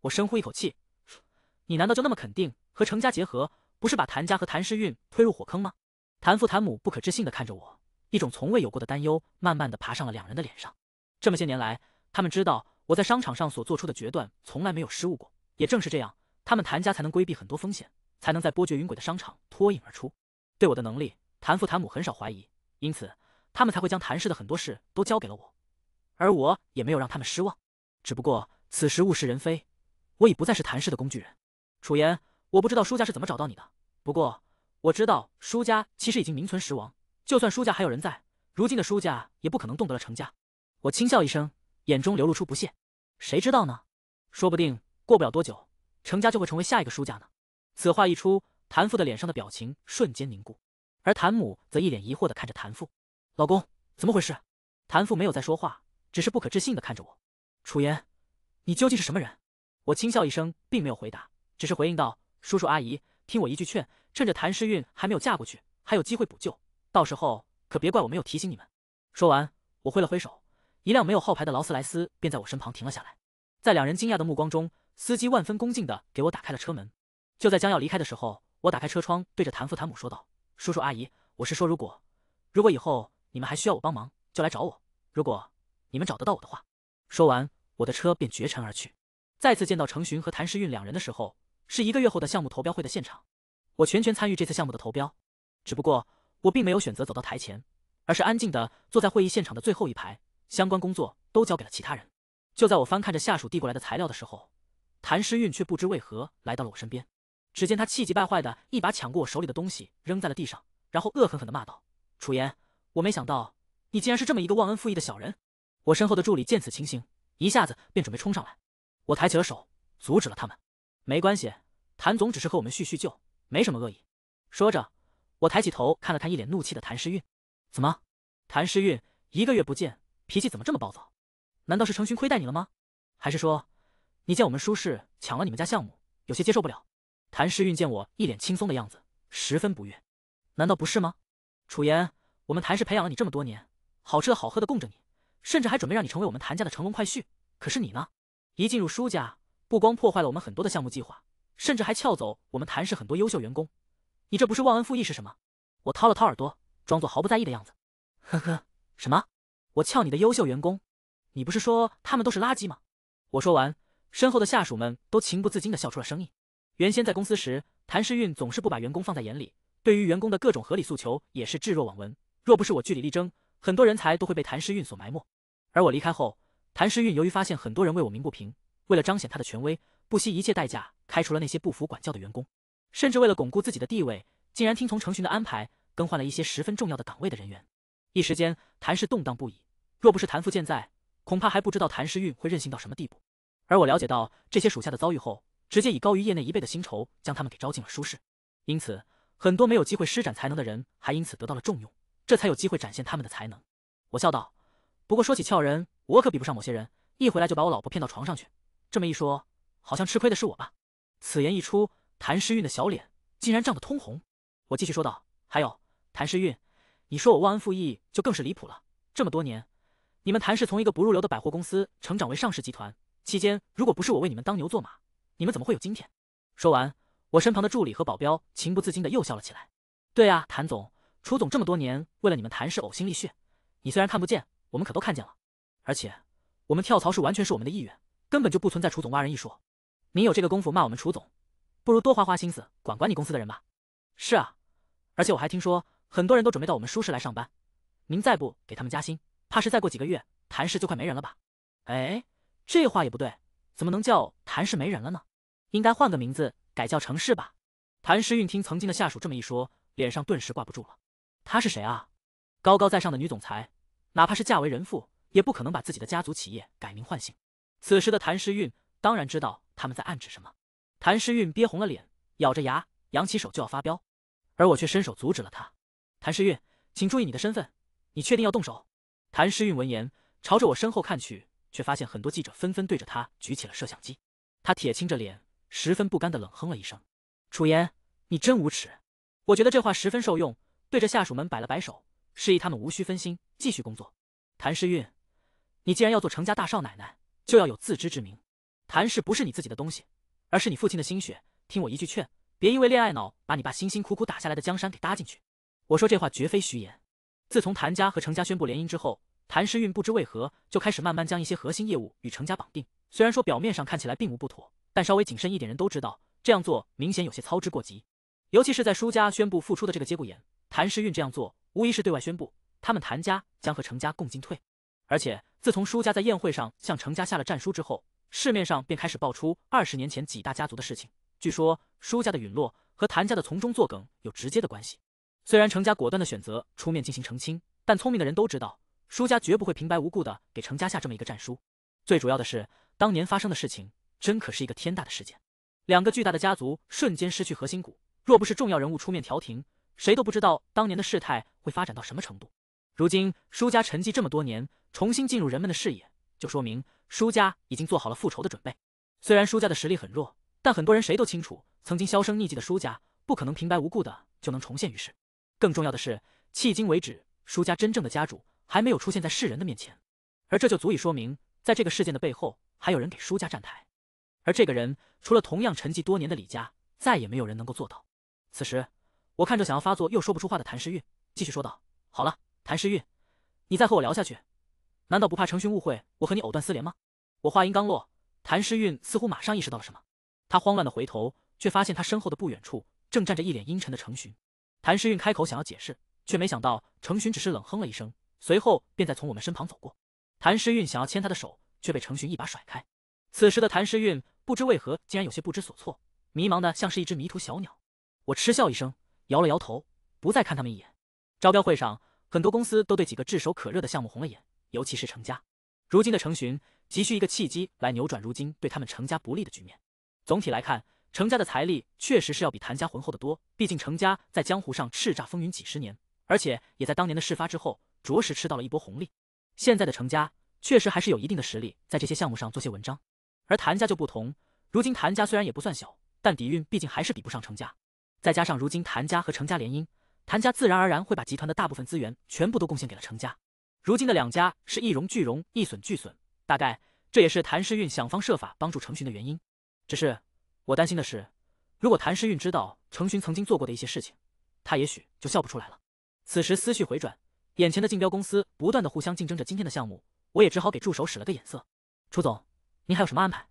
我深呼一口气，你难道就那么肯定和程家结合，不是把谭家和谭诗韵推入火坑吗？谭父谭母不可置信的看着我。一种从未有过的担忧，慢慢的爬上了两人的脸上。这么些年来，他们知道我在商场上所做出的决断从来没有失误过，也正是这样，他们谭家才能规避很多风险，才能在波谲云诡的商场脱颖而出。对我的能力，谭父谭母很少怀疑，因此他们才会将谭氏的很多事都交给了我，而我也没有让他们失望。只不过此时物是人非，我已不再是谭氏的工具人。楚言，我不知道舒家是怎么找到你的，不过我知道舒家其实已经名存实亡。就算舒家还有人在，如今的舒家也不可能动得了程家。我轻笑一声，眼中流露出不屑。谁知道呢？说不定过不了多久，程家就会成为下一个舒家呢。此话一出，谭父的脸上的表情瞬间凝固，而谭母则一脸疑惑地看着谭父：“老公，怎么回事？”谭父没有再说话，只是不可置信地看着我：“楚言，你究竟是什么人？”我轻笑一声，并没有回答，只是回应道：“叔叔阿姨，听我一句劝，趁着谭诗韵还没有嫁过去，还有机会补救。”到时候可别怪我没有提醒你们。说完，我挥了挥手，一辆没有号牌的劳斯莱斯便在我身旁停了下来。在两人惊讶的目光中，司机万分恭敬的给我打开了车门。就在将要离开的时候，我打开车窗，对着谭父谭母说道：“叔叔阿姨，我是说，如果如果以后你们还需要我帮忙，就来找我。如果你们找得到我的话。”说完，我的车便绝尘而去。再次见到程寻和谭时运两人的时候，是一个月后的项目投标会的现场。我全权参与这次项目的投标，只不过。我并没有选择走到台前，而是安静的坐在会议现场的最后一排。相关工作都交给了其他人。就在我翻看着下属递过来的材料的时候，谭诗韵却不知为何来到了我身边。只见她气急败坏的一把抢过我手里的东西，扔在了地上，然后恶狠狠地骂道：“楚言，我没想到你竟然是这么一个忘恩负义的小人！”我身后的助理见此情形，一下子便准备冲上来。我抬起了手，阻止了他们。没关系，谭总只是和我们叙叙旧，没什么恶意。说着。我抬起头看了看一脸怒气的谭诗韵，怎么？谭诗韵一个月不见，脾气怎么这么暴躁？难道是程勋亏待你了吗？还是说你见我们舒氏抢了你们家项目，有些接受不了？谭诗韵见我一脸轻松的样子，十分不悦。难道不是吗？楚言，我们谭氏培养了你这么多年，好吃的好喝的供着你，甚至还准备让你成为我们谭家的乘龙快婿。可是你呢？一进入舒家，不光破坏了我们很多的项目计划，甚至还撬走我们谭氏很多优秀员工。你这不是忘恩负义是什么？我掏了掏耳朵，装作毫不在意的样子。呵呵，什么？我撬你的优秀员工？你不是说他们都是垃圾吗？我说完，身后的下属们都情不自禁的笑出了声音。原先在公司时，谭诗韵总是不把员工放在眼里，对于员工的各种合理诉求也是置若罔闻。若不是我据理力争，很多人才都会被谭诗韵所埋没。而我离开后，谭诗韵由于发现很多人为我鸣不平，为了彰显他的权威，不惜一切代价开除了那些不服管教的员工。甚至为了巩固自己的地位，竟然听从程寻的安排，更换了一些十分重要的岗位的人员。一时间，谭氏动荡不已。若不是谭父健在，恐怕还不知道谭诗韵会任性到什么地步。而我了解到这些属下的遭遇后，直接以高于业内一倍的薪酬将他们给招进了舒适。因此，很多没有机会施展才能的人，还因此得到了重用，这才有机会展现他们的才能。我笑道：“不过说起俏人，我可比不上某些人。一回来就把我老婆骗到床上去。这么一说，好像吃亏的是我吧？”此言一出。谭诗韵的小脸竟然涨得通红。我继续说道：“还有谭诗韵，你说我忘恩负义就更是离谱了。这么多年，你们谭氏从一个不入流的百货公司成长为上市集团，期间如果不是我为你们当牛做马，你们怎么会有今天？”说完，我身旁的助理和保镖情不自禁的又笑了起来。对啊，谭总、楚总这么多年为了你们谭氏呕心沥血，你虽然看不见，我们可都看见了。而且我们跳槽是完全是我们的意愿，根本就不存在楚总挖人一说。您有这个功夫骂我们楚总？不如多花花心思管管你公司的人吧。是啊，而且我还听说很多人都准备到我们舒适来上班，您再不给他们加薪，怕是再过几个月谭氏就快没人了吧？哎，这话也不对，怎么能叫谭氏没人了呢？应该换个名字，改叫程氏吧。谭诗韵听曾经的下属这么一说，脸上顿时挂不住了。她是谁啊？高高在上的女总裁，哪怕是嫁为人妇，也不可能把自己的家族企业改名换姓。此时的谭诗韵当然知道他们在暗指什么。谭诗韵憋红了脸，咬着牙，扬起手就要发飙，而我却伸手阻止了他。谭诗韵，请注意你的身份，你确定要动手？谭诗韵闻言，朝着我身后看去，却发现很多记者纷纷对着他举起了摄像机。他铁青着脸，十分不甘的冷哼了一声：“楚言，你真无耻！”我觉得这话十分受用，对着下属们摆了摆手，示意他们无需分心，继续工作。谭诗韵，你既然要做程家大少奶奶，就要有自知之明，谭氏不是你自己的东西。而是你父亲的心血，听我一句劝，别因为恋爱脑把你爸辛辛苦苦打下来的江山给搭进去。我说这话绝非虚言。自从谭家和程家宣布联姻之后，谭诗韵不知为何就开始慢慢将一些核心业务与程家绑定。虽然说表面上看起来并无不妥，但稍微谨慎一点人都知道，这样做明显有些操之过急。尤其是在舒家宣布复出的这个节骨眼，谭诗韵这样做无疑是对外宣布他们谭家将和程家共进退。而且自从舒家在宴会上向程家下了战书之后，市面上便开始爆出二十年前几大家族的事情，据说舒家的陨落和谭家的从中作梗有直接的关系。虽然程家果断的选择出面进行澄清，但聪明的人都知道，舒家绝不会平白无故的给程家下这么一个战书。最主要的是，当年发生的事情真可是一个天大的事件，两个巨大的家族瞬间失去核心股，若不是重要人物出面调停，谁都不知道当年的事态会发展到什么程度。如今舒家沉寂这么多年，重新进入人们的视野，就说明。舒家已经做好了复仇的准备，虽然舒家的实力很弱，但很多人谁都清楚，曾经销声匿迹的舒家不可能平白无故的就能重现于世。更重要的是，迄今为止，舒家真正的家主还没有出现在世人的面前，而这就足以说明，在这个事件的背后，还有人给舒家站台。而这个人，除了同样沉寂多年的李家，再也没有人能够做到。此时，我看着想要发作又说不出话的谭诗韵，继续说道：“好了，谭诗韵，你再和我聊下去。”难道不怕程寻误会我和你藕断丝连吗？我话音刚落，谭诗韵似乎马上意识到了什么，她慌乱的回头，却发现她身后的不远处正站着一脸阴沉的程寻。谭诗韵开口想要解释，却没想到程寻只是冷哼了一声，随后便在从我们身旁走过。谭诗韵想要牵他的手，却被程寻一把甩开。此时的谭诗韵不知为何竟然有些不知所措，迷茫的像是一只迷途小鸟。我嗤笑一声，摇了摇头，不再看他们一眼。招标会上，很多公司都对几个炙手可热的项目红了眼。尤其是程家，如今的程寻急需一个契机来扭转如今对他们程家不利的局面。总体来看，程家的财力确实是要比谭家浑厚的多。毕竟程家在江湖上叱咤风云几十年，而且也在当年的事发之后，着实吃到了一波红利。现在的程家确实还是有一定的实力，在这些项目上做些文章。而谭家就不同，如今谭家虽然也不算小，但底蕴毕竟还是比不上程家。再加上如今谭家和程家联姻，谭家自然而然会把集团的大部分资源全部都贡献给了程家。如今的两家是一荣俱荣，一损俱损，大概这也是谭诗韵想方设法帮助程寻的原因。只是我担心的是，如果谭诗韵知道程寻曾经做过的一些事情，他也许就笑不出来了。此时思绪回转，眼前的竞标公司不断的互相竞争着今天的项目，我也只好给助手使了个眼色。楚总，您还有什么安排？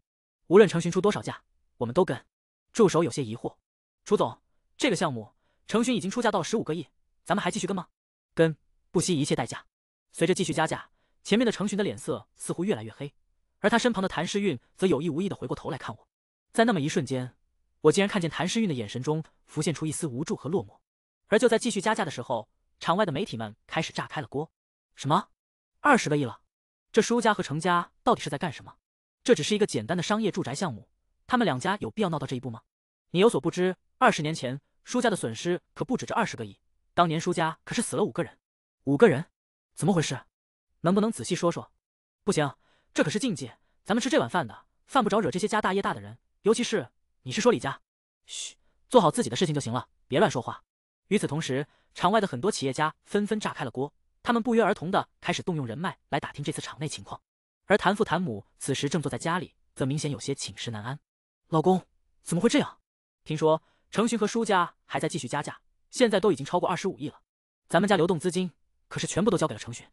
无论程寻出多少价，我们都跟。助手有些疑惑，楚总，这个项目程寻已经出价到了十五个亿，咱们还继续跟吗？跟，不惜一切代价。随着继续加价，前面的成群的脸色似乎越来越黑，而他身旁的谭诗韵则有意无意的回过头来看我。在那么一瞬间，我竟然看见谭诗韵的眼神中浮现出一丝无助和落寞。而就在继续加价的时候，场外的媒体们开始炸开了锅。什么？二十个亿了？这舒家和成家到底是在干什么？这只是一个简单的商业住宅项目，他们两家有必要闹到这一步吗？你有所不知，二十年前舒家的损失可不止这二十个亿，当年舒家可是死了五个人，五个人。怎么回事？能不能仔细说说？不行，这可是禁忌。咱们吃这碗饭的，犯不着惹这些家大业大的人。尤其是你是说李家？嘘，做好自己的事情就行了，别乱说话。与此同时，场外的很多企业家纷纷炸开了锅，他们不约而同的开始动用人脉来打听这次场内情况。而谭父谭母此时正坐在家里，则明显有些寝食难安。老公，怎么会这样？听说程寻和舒家还在继续加价，现在都已经超过二十五亿了。咱们家流动资金。可是全部都交给了程寻。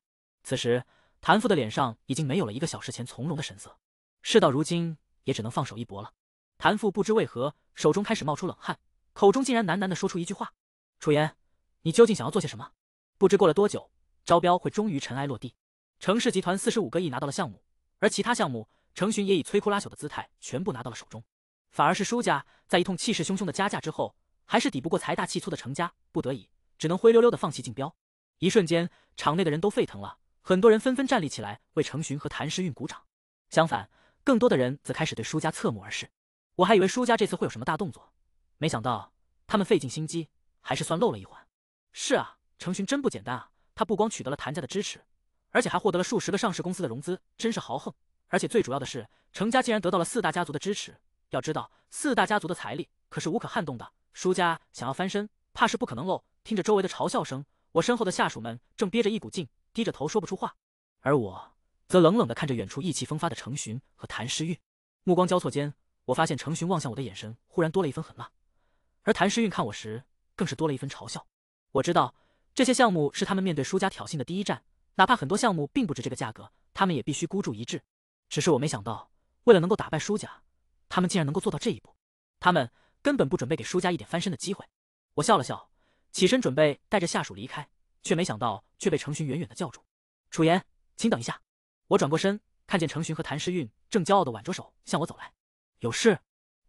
此时，谭父的脸上已经没有了一个小时前从容的神色，事到如今，也只能放手一搏了。谭父不知为何，手中开始冒出冷汗，口中竟然喃喃的说出一句话：“楚言，你究竟想要做些什么？”不知过了多久，招标会终于尘埃落地，程氏集团四十五个亿拿到了项目，而其他项目，程寻也以摧枯拉朽的姿态全部拿到了手中，反而是舒家，在一通气势汹汹的加价之后，还是抵不过财大气粗的程家，不得已，只能灰溜溜的放弃竞标。一瞬间，场内的人都沸腾了，很多人纷纷站立起来为程寻和谭诗韵鼓掌。相反，更多的人则开始对舒家侧目而视。我还以为舒家这次会有什么大动作，没想到他们费尽心机，还是算漏了一环。是啊，程寻真不简单啊！他不光取得了谭家的支持，而且还获得了数十个上市公司的融资，真是豪横。而且最主要的是，程家竟然得到了四大家族的支持。要知道，四大家族的财力可是无可撼动的，舒家想要翻身，怕是不可能喽。听着周围的嘲笑声。我身后的下属们正憋着一股劲，低着头说不出话，而我则冷冷地看着远处意气风发的程寻和谭诗韵。目光交错间，我发现程寻望向我的眼神忽然多了一分狠辣，而谭诗韵看我时更是多了一分嘲笑。我知道，这些项目是他们面对输家挑衅的第一战，哪怕很多项目并不值这个价格，他们也必须孤注一掷。只是我没想到，为了能够打败输家，他们竟然能够做到这一步。他们根本不准备给输家一点翻身的机会。我笑了笑。起身准备带着下属离开，却没想到却被程寻远远的叫住。楚言，请等一下。我转过身，看见程寻和谭诗韵正骄傲的挽着手向我走来。有事？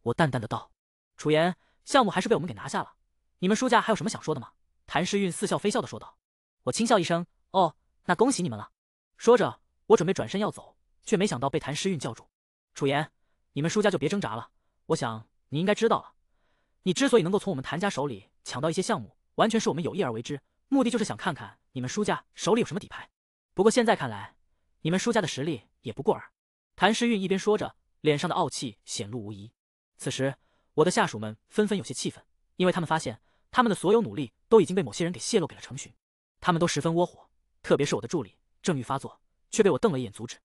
我淡淡的道。楚言，项目还是被我们给拿下了。你们舒家还有什么想说的吗？谭诗韵似笑非笑的说道。我轻笑一声，哦，那恭喜你们了。说着，我准备转身要走，却没想到被谭诗韵叫住。楚言，你们舒家就别挣扎了。我想你应该知道了，你之所以能够从我们谭家手里抢到一些项目。完全是我们有意而为之，目的就是想看看你们舒家手里有什么底牌。不过现在看来，你们舒家的实力也不过尔。谭诗韵一边说着，脸上的傲气显露无遗。此时，我的下属们纷纷有些气愤，因为他们发现他们的所有努力都已经被某些人给泄露给了程旭，他们都十分窝火。特别是我的助理，正欲发作，却被我瞪了一眼阻止。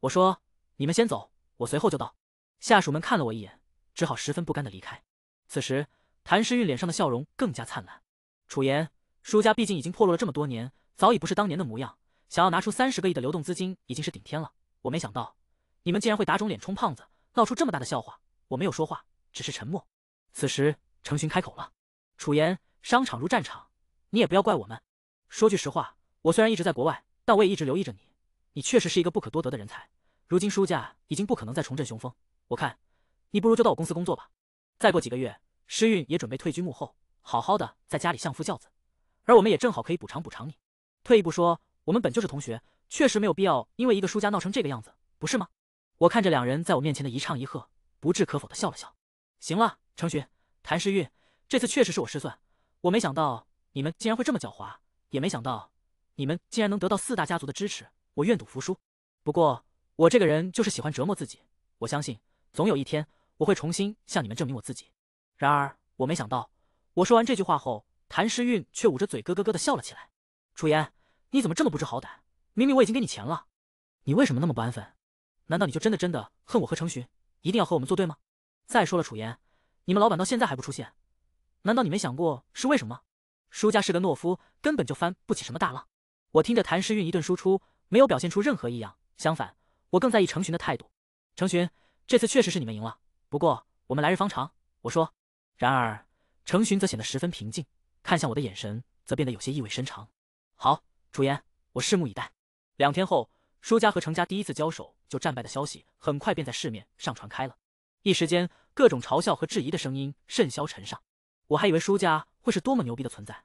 我说：“你们先走，我随后就到。”下属们看了我一眼，只好十分不甘的离开。此时，谭诗韵脸上的笑容更加灿烂。楚言，舒家毕竟已经破落了这么多年，早已不是当年的模样。想要拿出三十个亿的流动资金，已经是顶天了。我没想到，你们竟然会打肿脸充胖子，闹出这么大的笑话。我没有说话，只是沉默。此时，程寻开口了：“楚言，商场如战场，你也不要怪我们。说句实话，我虽然一直在国外，但我也一直留意着你。你确实是一个不可多得的人才。如今，舒家已经不可能再重振雄风，我看，你不如就到我公司工作吧。再过几个月，诗韵也准备退居幕后。”好好的在家里相夫教子，而我们也正好可以补偿补偿你。退一步说，我们本就是同学，确实没有必要因为一个输家闹成这个样子，不是吗？我看着两人在我面前的一唱一和，不置可否的笑了笑。行了，程寻、谭诗韵，这次确实是我失算，我没想到你们竟然会这么狡猾，也没想到你们竟然能得到四大家族的支持。我愿赌服输，不过我这个人就是喜欢折磨自己。我相信总有一天我会重新向你们证明我自己。然而我没想到。我说完这句话后，谭诗韵却捂着嘴咯咯咯的笑了起来。楚言，你怎么这么不知好歹？明明我已经给你钱了，你为什么那么不安分？难道你就真的真的恨我和程寻，一定要和我们作对吗？再说了，楚言，你们老板到现在还不出现，难道你没想过是为什么？输家是个懦夫，根本就翻不起什么大浪。我听着谭诗韵一顿输出，没有表现出任何异样，相反，我更在意程寻的态度。程寻，这次确实是你们赢了，不过我们来日方长。我说，然而。程寻则显得十分平静，看向我的眼神则变得有些意味深长。好，楚言，我拭目以待。两天后，舒家和程家第一次交手就战败的消息，很快便在市面上传开了。一时间，各种嘲笑和质疑的声音甚嚣尘上。我还以为舒家会是多么牛逼的存在，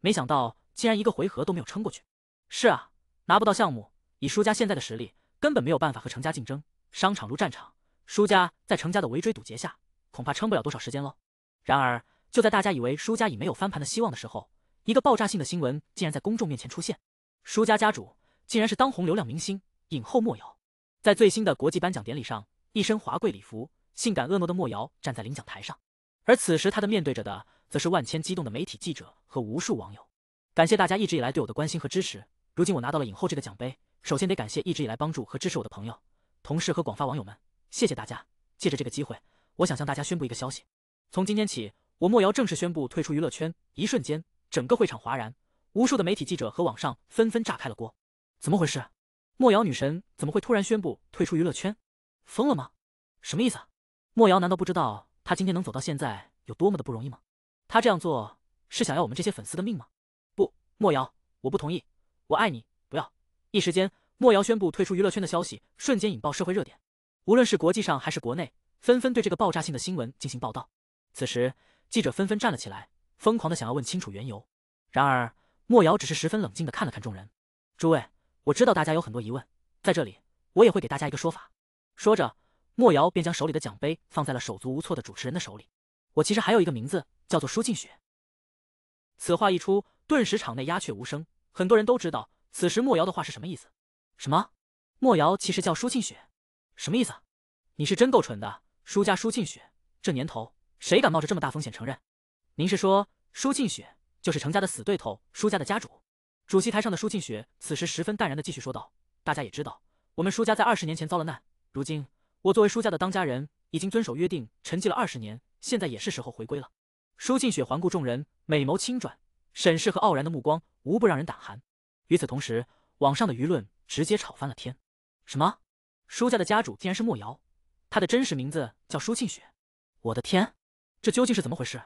没想到竟然一个回合都没有撑过去。是啊，拿不到项目，以舒家现在的实力，根本没有办法和程家竞争。商场如战场，舒家在程家的围追堵截下，恐怕撑不了多少时间喽。然而。就在大家以为舒家已没有翻盘的希望的时候，一个爆炸性的新闻竟然在公众面前出现：舒家家主竟然是当红流量明星影后莫瑶。在最新的国际颁奖典礼上，一身华贵礼服、性感婀娜的莫瑶站在领奖台上，而此时她的面对着的，则是万千激动的媒体记者和无数网友。感谢大家一直以来对我的关心和支持。如今我拿到了影后这个奖杯，首先得感谢一直以来帮助和支持我的朋友、同事和广发网友们，谢谢大家。借着这个机会，我想向大家宣布一个消息：从今天起。我莫瑶正式宣布退出娱乐圈，一瞬间，整个会场哗然，无数的媒体记者和网上纷纷炸开了锅。怎么回事？莫瑶女神怎么会突然宣布退出娱乐圈？疯了吗？什么意思？莫瑶难道不知道她今天能走到现在有多么的不容易吗？她这样做是想要我们这些粉丝的命吗？不，莫瑶，我不同意，我爱你，不要！一时间，莫瑶宣布退出娱乐圈的消息瞬间引爆社会热点，无论是国际上还是国内，纷纷对这个爆炸性的新闻进行报道。此时。记者纷纷站了起来，疯狂的想要问清楚缘由。然而，莫瑶只是十分冷静的看了看众人。诸位，我知道大家有很多疑问，在这里，我也会给大家一个说法。说着，莫瑶便将手里的奖杯放在了手足无措的主持人的手里。我其实还有一个名字，叫做舒庆雪。此话一出，顿时场内鸦雀无声。很多人都知道此时莫瑶的话是什么意思。什么？莫瑶其实叫舒庆雪？什么意思？你是真够蠢的，舒家舒庆雪，这年头。谁敢冒着这么大风险承认？您是说，舒庆雪就是程家的死对头，舒家的家主？主席台上的舒庆雪此时十分淡然的继续说道：“大家也知道，我们舒家在二十年前遭了难，如今我作为舒家的当家人，已经遵守约定，沉寂了二十年，现在也是时候回归了。”舒庆雪环顾众人，美眸轻转，审视和傲然的目光无不让人胆寒。与此同时，网上的舆论直接吵翻了天。什么？舒家的家主竟然是莫瑶？他的真实名字叫舒庆雪？我的天！这究竟是怎么回事？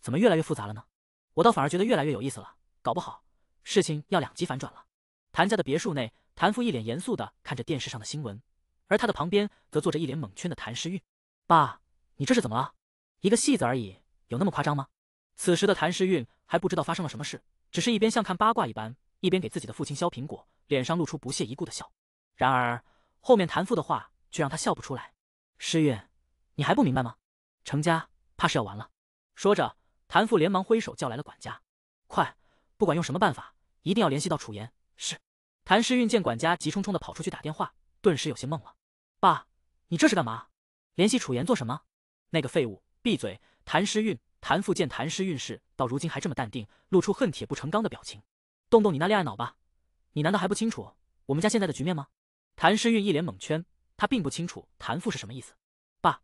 怎么越来越复杂了呢？我倒反而觉得越来越有意思了，搞不好事情要两极反转了。谭家的别墅内，谭父一脸严肃的看着电视上的新闻，而他的旁边则坐着一脸懵圈的谭诗韵。爸，你这是怎么了？一个戏子而已，有那么夸张吗？此时的谭诗韵还不知道发生了什么事，只是一边像看八卦一般，一边给自己的父亲削苹果，脸上露出不屑一顾的笑。然而后面谭父的话却让他笑不出来。诗韵，你还不明白吗？成家。怕是要完了。说着，谭父连忙挥手叫来了管家：“快，不管用什么办法，一定要联系到楚言。”是。谭诗韵见管家急冲冲的跑出去打电话，顿时有些懵了：“爸，你这是干嘛？联系楚言做什么？那个废物，闭嘴！”谭诗韵。谭父见谭诗韵事到如今还这么淡定，露出恨铁不成钢的表情：“动动你那恋爱脑吧，你难道还不清楚我们家现在的局面吗？”谭诗韵一脸懵圈，他并不清楚谭父是什么意思。“爸，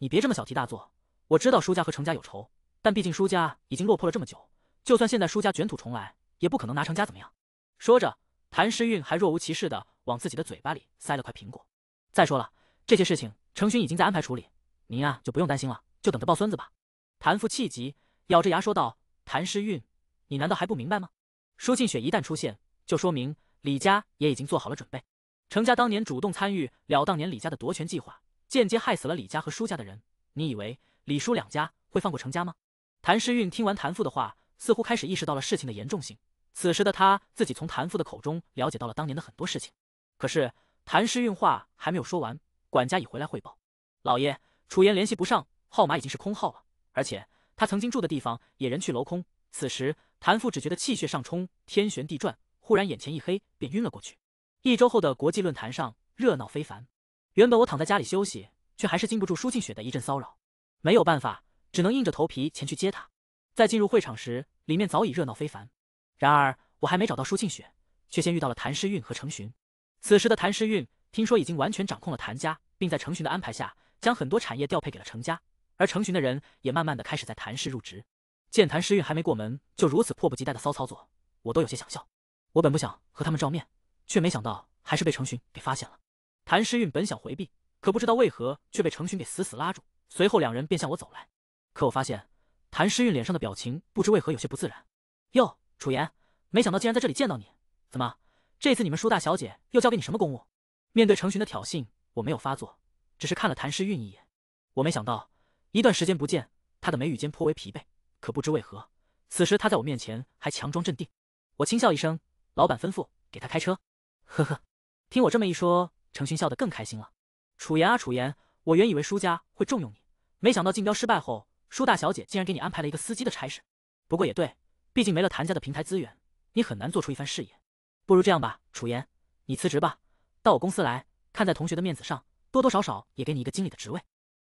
你别这么小题大做。”我知道舒家和程家有仇，但毕竟舒家已经落魄了这么久，就算现在舒家卷土重来，也不可能拿程家怎么样。说着，谭诗韵还若无其事地往自己的嘴巴里塞了块苹果。再说了，这些事情程勋已经在安排处理，您啊就不用担心了，就等着抱孙子吧。谭父气急，咬着牙说道：“谭诗韵，你难道还不明白吗？舒庆雪一旦出现，就说明李家也已经做好了准备。程家当年主动参与了当年李家的夺权计划，间接害死了李家和舒家的人。你以为？”李叔两家会放过程家吗？谭诗韵听完谭父的话，似乎开始意识到了事情的严重性。此时的他，自己从谭父的口中了解到了当年的很多事情。可是谭诗韵话还没有说完，管家已回来汇报，老爷楚言联系不上，号码已经是空号了，而且他曾经住的地方也人去楼空。此时谭父只觉得气血上冲，天旋地转，忽然眼前一黑，便晕了过去。一周后的国际论坛上热闹非凡，原本我躺在家里休息，却还是禁不住舒静雪的一阵骚扰。没有办法，只能硬着头皮前去接她。在进入会场时，里面早已热闹非凡。然而我还没找到舒庆雪，却先遇到了谭诗韵和程寻。此时的谭诗韵听说已经完全掌控了谭家，并在程寻的安排下，将很多产业调配给了程家。而程寻的人也慢慢的开始在谭氏入职。见谭诗韵还没过门，就如此迫不及待的骚操作，我都有些想笑。我本不想和他们照面，却没想到还是被程寻给发现了。谭诗韵本想回避，可不知道为何却被程寻给死死拉住。随后两人便向我走来，可我发现谭诗韵脸上的表情不知为何有些不自然。哟，楚言，没想到竟然在这里见到你，怎么？这次你们舒大小姐又交给你什么公务？面对成寻的挑衅，我没有发作，只是看了谭诗韵一眼。我没想到，一段时间不见，她的眉宇间颇为疲惫，可不知为何，此时她在我面前还强装镇定。我轻笑一声：“老板吩咐，给她开车。”呵呵，听我这么一说，成寻笑得更开心了。楚言啊楚言，我原以为舒家会重用你。没想到竞标失败后，舒大小姐竟然给你安排了一个司机的差事。不过也对，毕竟没了谭家的平台资源，你很难做出一番事业。不如这样吧，楚言，你辞职吧，到我公司来。看在同学的面子上，多多少少也给你一个经理的职位。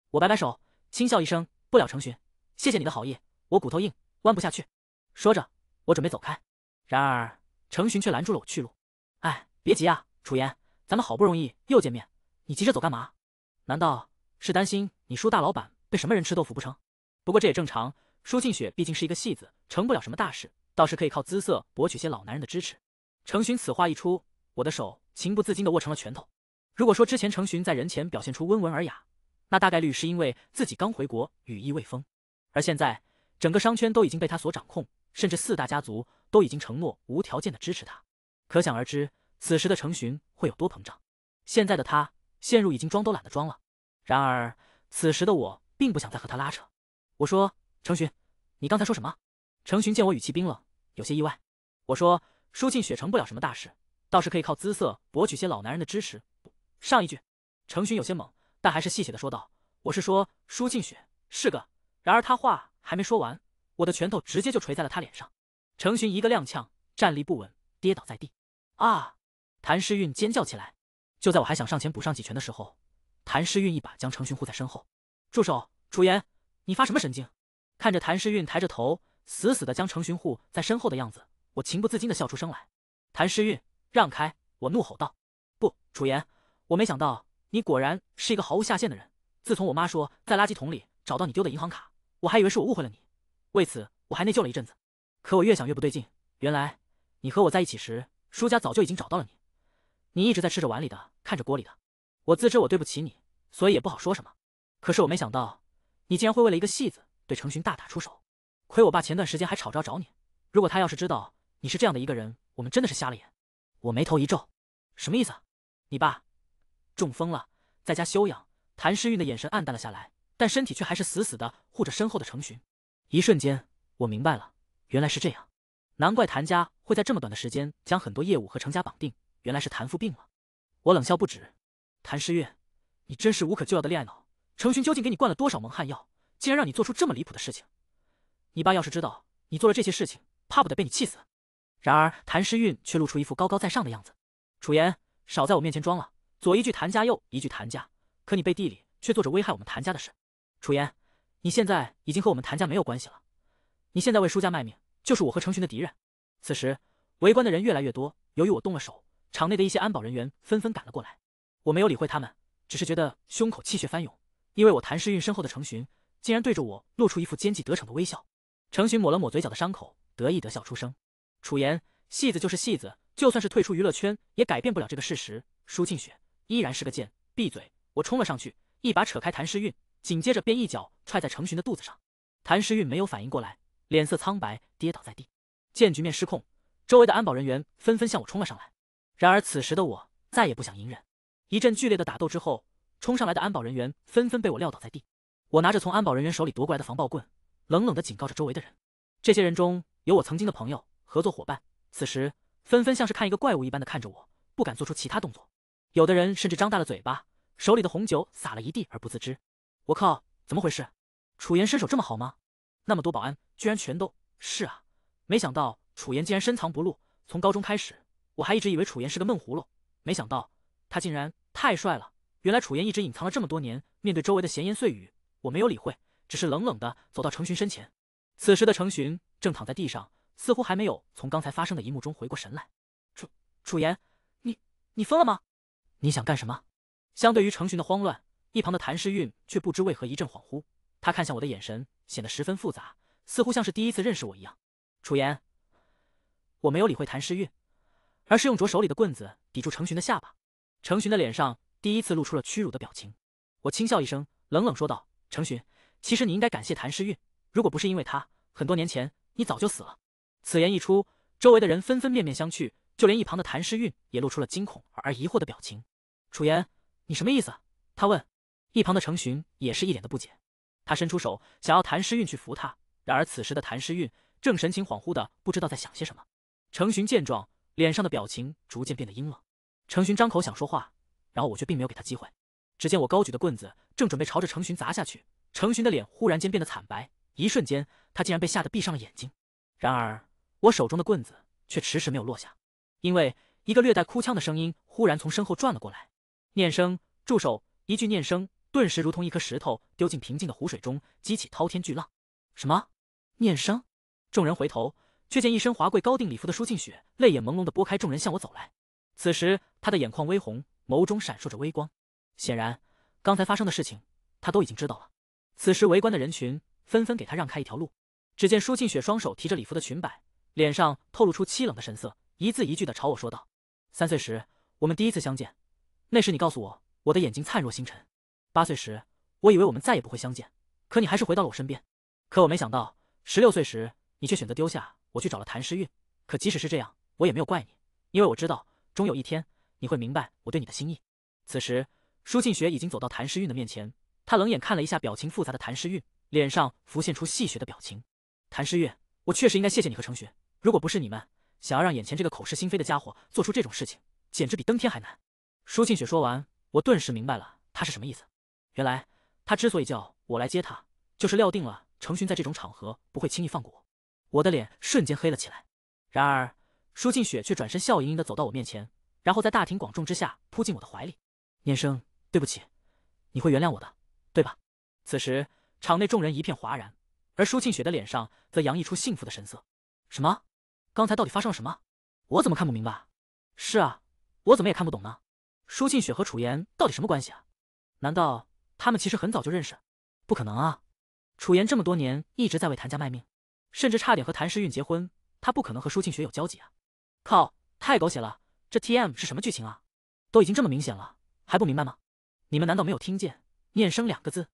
我摆摆手，轻笑一声：“不了，程寻，谢谢你的好意，我骨头硬，弯不下去。”说着，我准备走开。然而，程寻却拦住了我去路。“哎，别急啊，楚言，咱们好不容易又见面，你急着走干嘛？难道是担心你舒大老板？”被什么人吃豆腐不成？不过这也正常，舒庆雪毕竟是一个戏子，成不了什么大事，倒是可以靠姿色博取些老男人的支持。程寻此话一出，我的手情不自禁地握成了拳头。如果说之前程寻在人前表现出温文尔雅，那大概率是因为自己刚回国，羽翼未丰。而现在，整个商圈都已经被他所掌控，甚至四大家族都已经承诺无条件的支持他，可想而知，此时的程寻会有多膨胀。现在的他陷入已经装都懒得装了。然而此时的我。并不想再和他拉扯。我说：“程寻，你刚才说什么？”程寻见我语气冰冷，有些意外。我说：“舒庆雪成不了什么大事，倒是可以靠姿色博取些老男人的支持。”上一句，程寻有些懵，但还是细谑的说道：“我是说，舒庆雪是个……”然而他话还没说完，我的拳头直接就锤在了他脸上。程寻一个踉跄，站立不稳，跌倒在地。啊！谭诗韵尖叫起来。就在我还想上前补上几拳的时候，谭诗韵一把将程寻护在身后，住手。楚言，你发什么神经？看着谭诗韵抬着头，死死的将程寻护在身后的样子，我情不自禁的笑出声来。谭诗韵，让开！我怒吼道。不，楚言，我没想到你果然是一个毫无下限的人。自从我妈说在垃圾桶里找到你丢的银行卡，我还以为是我误会了你，为此我还内疚了一阵子。可我越想越不对劲，原来你和我在一起时，舒家早就已经找到了你。你一直在吃着碗里的，看着锅里的。我自知我对不起你，所以也不好说什么。可是我没想到。你竟然会为了一个戏子对程寻大打出手，亏我爸前段时间还吵着要找你。如果他要是知道你是这样的一个人，我们真的是瞎了眼。我眉头一皱，什么意思？你爸中风了，在家休养。谭诗韵的眼神黯淡了下来，但身体却还是死死的护着身后的程寻。一瞬间，我明白了，原来是这样。难怪谭家会在这么短的时间将很多业务和程家绑定，原来是谭父病了。我冷笑不止，谭诗韵，你真是无可救药的恋爱脑。程寻究竟给你灌了多少蒙汗药，竟然让你做出这么离谱的事情？你爸要是知道你做了这些事情，怕不得被你气死。然而谭诗韵却露出一副高高在上的样子。楚言，少在我面前装了，左一句谭家，右一句谭家，可你背地里却做着危害我们谭家的事。楚言，你现在已经和我们谭家没有关系了，你现在为舒家卖命，就是我和程寻的敌人。此时围观的人越来越多，由于我动了手，场内的一些安保人员纷纷赶了过来，我没有理会他们，只是觉得胸口气血翻涌。因为我谭诗韵身后的程寻竟然对着我露出一副奸计得逞的微笑，程寻抹了抹嘴角的伤口，得意地笑出声。楚言，戏子就是戏子，就算是退出娱乐圈，也改变不了这个事实。舒庆雪依然是个贱，闭嘴！我冲了上去，一把扯开谭诗韵，紧接着便一脚踹在程寻的肚子上。谭诗韵没有反应过来，脸色苍白，跌倒在地。见局面失控，周围的安保人员纷纷向我冲了上来。然而此时的我再也不想隐忍，一阵剧烈的打斗之后。冲上来的安保人员纷纷被我撂倒在地，我拿着从安保人员手里夺过来的防爆棍，冷冷的警告着周围的人。这些人中有我曾经的朋友、合作伙伴，此时纷纷像是看一个怪物一般的看着我，不敢做出其他动作。有的人甚至张大了嘴巴，手里的红酒洒了一地而不自知。我靠，怎么回事？楚言身手这么好吗？那么多保安居然全都是啊！没想到楚言竟然深藏不露，从高中开始我还一直以为楚言是个闷葫芦，没想到他竟然太帅了。原来楚言一直隐藏了这么多年，面对周围的闲言碎语，我没有理会，只是冷冷的走到程寻身前。此时的程寻正躺在地上，似乎还没有从刚才发生的一幕中回过神来。楚楚言，你你疯了吗？你想干什么？相对于程寻的慌乱，一旁的谭诗韵却不知为何一阵恍惚，他看向我的眼神显得十分复杂，似乎像是第一次认识我一样。楚言，我没有理会谭诗韵，而是用着手里的棍子抵住程寻的下巴。程寻的脸上。第一次露出了屈辱的表情，我轻笑一声，冷冷说道：“程寻，其实你应该感谢谭诗韵，如果不是因为她，很多年前你早就死了。”此言一出，周围的人纷纷面面相觑，就连一旁的谭诗韵也露出了惊恐而疑惑的表情。“楚言，你什么意思？”他问。一旁的程寻也是一脸的不解，他伸出手想要谭诗韵去扶他，然而此时的谭诗韵正神情恍惚的不知道在想些什么。程寻见状，脸上的表情逐渐变得阴冷。程寻张口想说话。然后我却并没有给他机会，只见我高举的棍子正准备朝着成寻砸下去，成寻的脸忽然间变得惨白，一瞬间他竟然被吓得闭上了眼睛。然而我手中的棍子却迟迟没有落下，因为一个略带哭腔的声音忽然从身后转了过来：“念生，住手！”一句念生顿时如同一颗石头丢进平静的湖水中，激起滔天巨浪。什么？念生？众人回头，却见一身华贵高定礼服的舒庆雪泪眼朦胧的拨开众人向我走来。此时他的眼眶微红。眸中闪烁着微光，显然刚才发生的事情，他都已经知道了。此时围观的人群纷纷给他让开一条路。只见舒庆雪双手提着礼服的裙摆，脸上透露出凄冷的神色，一字一句的朝我说道：“三岁时，我们第一次相见，那时你告诉我，我的眼睛灿若星辰。八岁时，我以为我们再也不会相见，可你还是回到了我身边。可我没想到，十六岁时，你却选择丢下我去找了谭诗韵。可即使是这样，我也没有怪你，因为我知道，终有一天。”你会明白我对你的心意。此时，舒庆雪已经走到谭诗韵的面前，他冷眼看了一下表情复杂的谭诗韵，脸上浮现出戏谑的表情。谭诗韵，我确实应该谢谢你和程雪，如果不是你们，想要让眼前这个口是心非的家伙做出这种事情，简直比登天还难。舒庆雪说完，我顿时明白了他是什么意思。原来他之所以叫我来接他，就是料定了程寻在这种场合不会轻易放过我。我的脸瞬间黑了起来，然而舒庆雪却转身笑盈盈地走到我面前。然后在大庭广众之下扑进我的怀里，念生，对不起，你会原谅我的，对吧？此时场内众人一片哗然，而舒庆雪的脸上则洋溢出幸福的神色。什么？刚才到底发生了什么？我怎么看不明白？是啊，我怎么也看不懂呢？舒庆雪和楚言到底什么关系啊？难道他们其实很早就认识？不可能啊！楚言这么多年一直在为谭家卖命，甚至差点和谭诗韵结婚，他不可能和舒庆雪有交集啊！靠，太狗血了！这 T M 是什么剧情啊？都已经这么明显了，还不明白吗？你们难道没有听见“念生”两个字？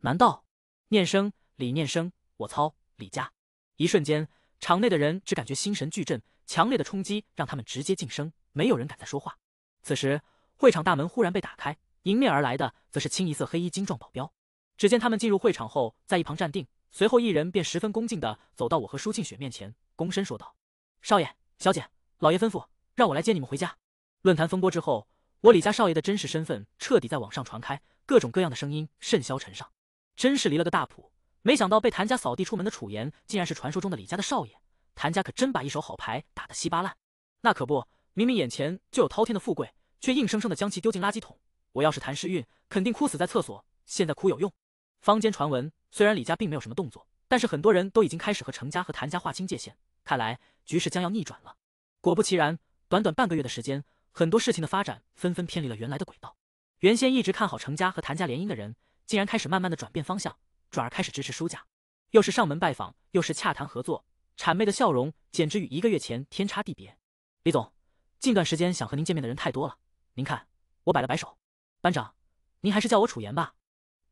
难道“念生”李念生？我操！李家！一瞬间，场内的人只感觉心神巨震，强烈的冲击让他们直接噤声，没有人敢再说话。此时，会场大门忽然被打开，迎面而来的则是清一色黑衣精壮保镖。只见他们进入会场后，在一旁站定，随后一人便十分恭敬的走到我和舒静雪面前，躬身说道：“少爷、小姐，老爷吩咐。”让我来接你们回家。论坛风波之后，我李家少爷的真实身份彻底在网上传开，各种各样的声音甚嚣尘上，真是离了个大谱。没想到被谭家扫地出门的楚言，竟然是传说中的李家的少爷。谭家可真把一手好牌打得稀巴烂。那可不，明明眼前就有滔天的富贵，却硬生生的将其丢进垃圾桶。我要是谭诗韵，肯定哭死在厕所。现在哭有用？坊间传闻，虽然李家并没有什么动作，但是很多人都已经开始和程家和谭家划清界限。看来局势将要逆转了。果不其然。短短半个月的时间，很多事情的发展纷纷偏离了原来的轨道。原先一直看好程家和谭家联姻的人，竟然开始慢慢的转变方向，转而开始支持舒家。又是上门拜访，又是洽谈合作，谄媚的笑容简直与一个月前天差地别。李总，近段时间想和您见面的人太多了，您看。我摆了摆手：“班长，您还是叫我楚言吧。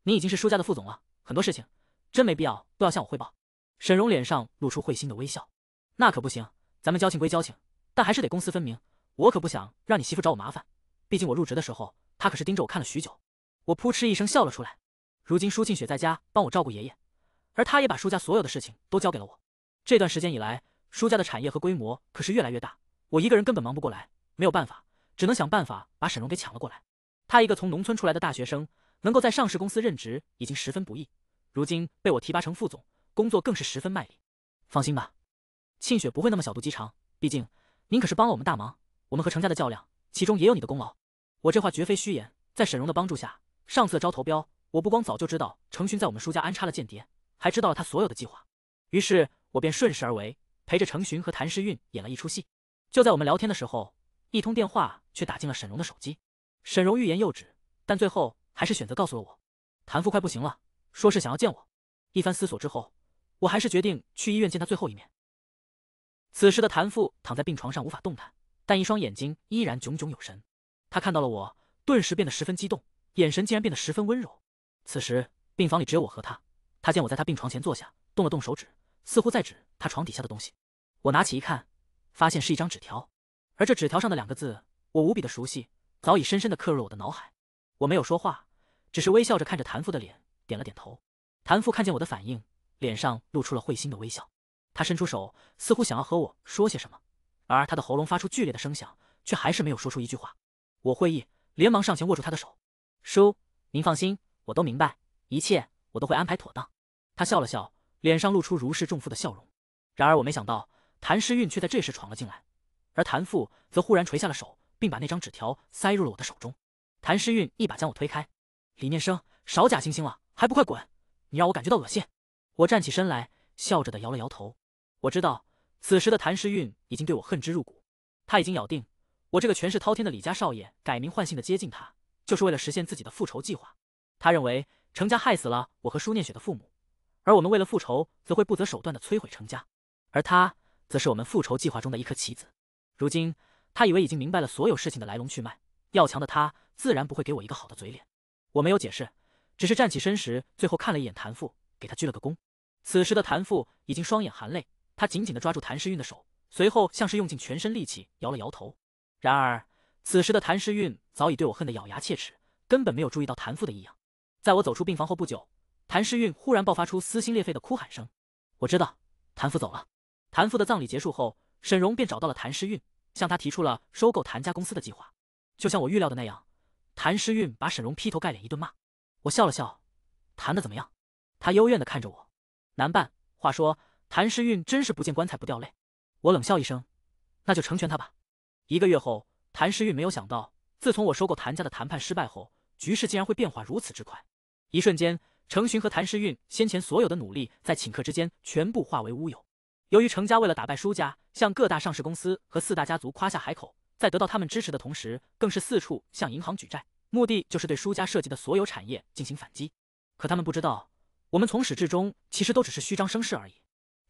您已经是舒家的副总了，很多事情真没必要都要向我汇报。”沈荣脸上露出会心的微笑：“那可不行，咱们交情归交情。”但还是得公私分明，我可不想让你媳妇找我麻烦。毕竟我入职的时候，她可是盯着我看了许久。我扑哧一声笑了出来。如今舒庆雪在家帮我照顾爷爷，而她也把舒家所有的事情都交给了我。这段时间以来，舒家的产业和规模可是越来越大，我一个人根本忙不过来，没有办法，只能想办法把沈荣给抢了过来。他一个从农村出来的大学生，能够在上市公司任职已经十分不易，如今被我提拔成副总，工作更是十分卖力。放心吧，庆雪不会那么小肚鸡肠，毕竟。您可是帮了我们大忙，我们和程家的较量，其中也有你的功劳。我这话绝非虚言，在沈荣的帮助下，上次招投标，我不光早就知道程勋在我们舒家安插了间谍，还知道了他所有的计划。于是我便顺势而为，陪着程勋和谭诗韵演了一出戏。就在我们聊天的时候，一通电话却打进了沈荣的手机。沈荣欲言又止，但最后还是选择告诉了我，谭父快不行了，说是想要见我。一番思索之后，我还是决定去医院见他最后一面。此时的谭父躺在病床上无法动弹，但一双眼睛依然炯炯有神。他看到了我，顿时变得十分激动，眼神竟然变得十分温柔。此时病房里只有我和他，他见我在他病床前坐下，动了动手指，似乎在指他床底下的东西。我拿起一看，发现是一张纸条，而这纸条上的两个字我无比的熟悉，早已深深的刻入了我的脑海。我没有说话，只是微笑着看着谭父的脸，点了点头。谭父看见我的反应，脸上露出了会心的微笑。他伸出手，似乎想要和我说些什么，而他的喉咙发出剧烈的声响，却还是没有说出一句话。我会意，连忙上前握住他的手：“叔，您放心，我都明白，一切我都会安排妥当。”他笑了笑，脸上露出如释重负的笑容。然而我没想到，谭诗韵却在这时闯了进来，而谭父则忽然垂下了手，并把那张纸条塞入了我的手中。谭诗韵一把将我推开：“李念生，少假惺惺了，还不快滚！你让我感觉到恶心。”我站起身来，笑着的摇了摇头。我知道，此时的谭诗韵已经对我恨之入骨。他已经咬定，我这个权势滔天的李家少爷改名换姓的接近他，就是为了实现自己的复仇计划。他认为程家害死了我和舒念雪的父母，而我们为了复仇，则会不择手段的摧毁程家，而他则是我们复仇计划中的一颗棋子。如今，他以为已经明白了所有事情的来龙去脉，要强的他自然不会给我一个好的嘴脸。我没有解释，只是站起身时，最后看了一眼谭父，给他鞠了个躬。此时的谭父已经双眼含泪。他紧紧地抓住谭诗韵的手，随后像是用尽全身力气摇了摇头。然而，此时的谭诗韵早已对我恨得咬牙切齿，根本没有注意到谭父的异样。在我走出病房后不久，谭诗韵忽然爆发出撕心裂肺的哭喊声。我知道，谭父走了。谭父的葬礼结束后，沈荣便找到了谭诗韵，向他提出了收购谭家公司的计划。就像我预料的那样，谭诗韵把沈荣劈头盖脸一顿骂。我笑了笑，谈得怎么样？他幽怨地看着我，难办。话说。谭诗韵真是不见棺材不掉泪，我冷笑一声，那就成全他吧。一个月后，谭诗韵没有想到，自从我收购谭家的谈判失败后，局势竟然会变化如此之快。一瞬间，程寻和谭诗韵先前所有的努力，在顷刻之间全部化为乌有。由于程家为了打败舒家，向各大上市公司和四大家族夸下海口，在得到他们支持的同时，更是四处向银行举债，目的就是对舒家涉及的所有产业进行反击。可他们不知道，我们从始至终其实都只是虚张声势而已。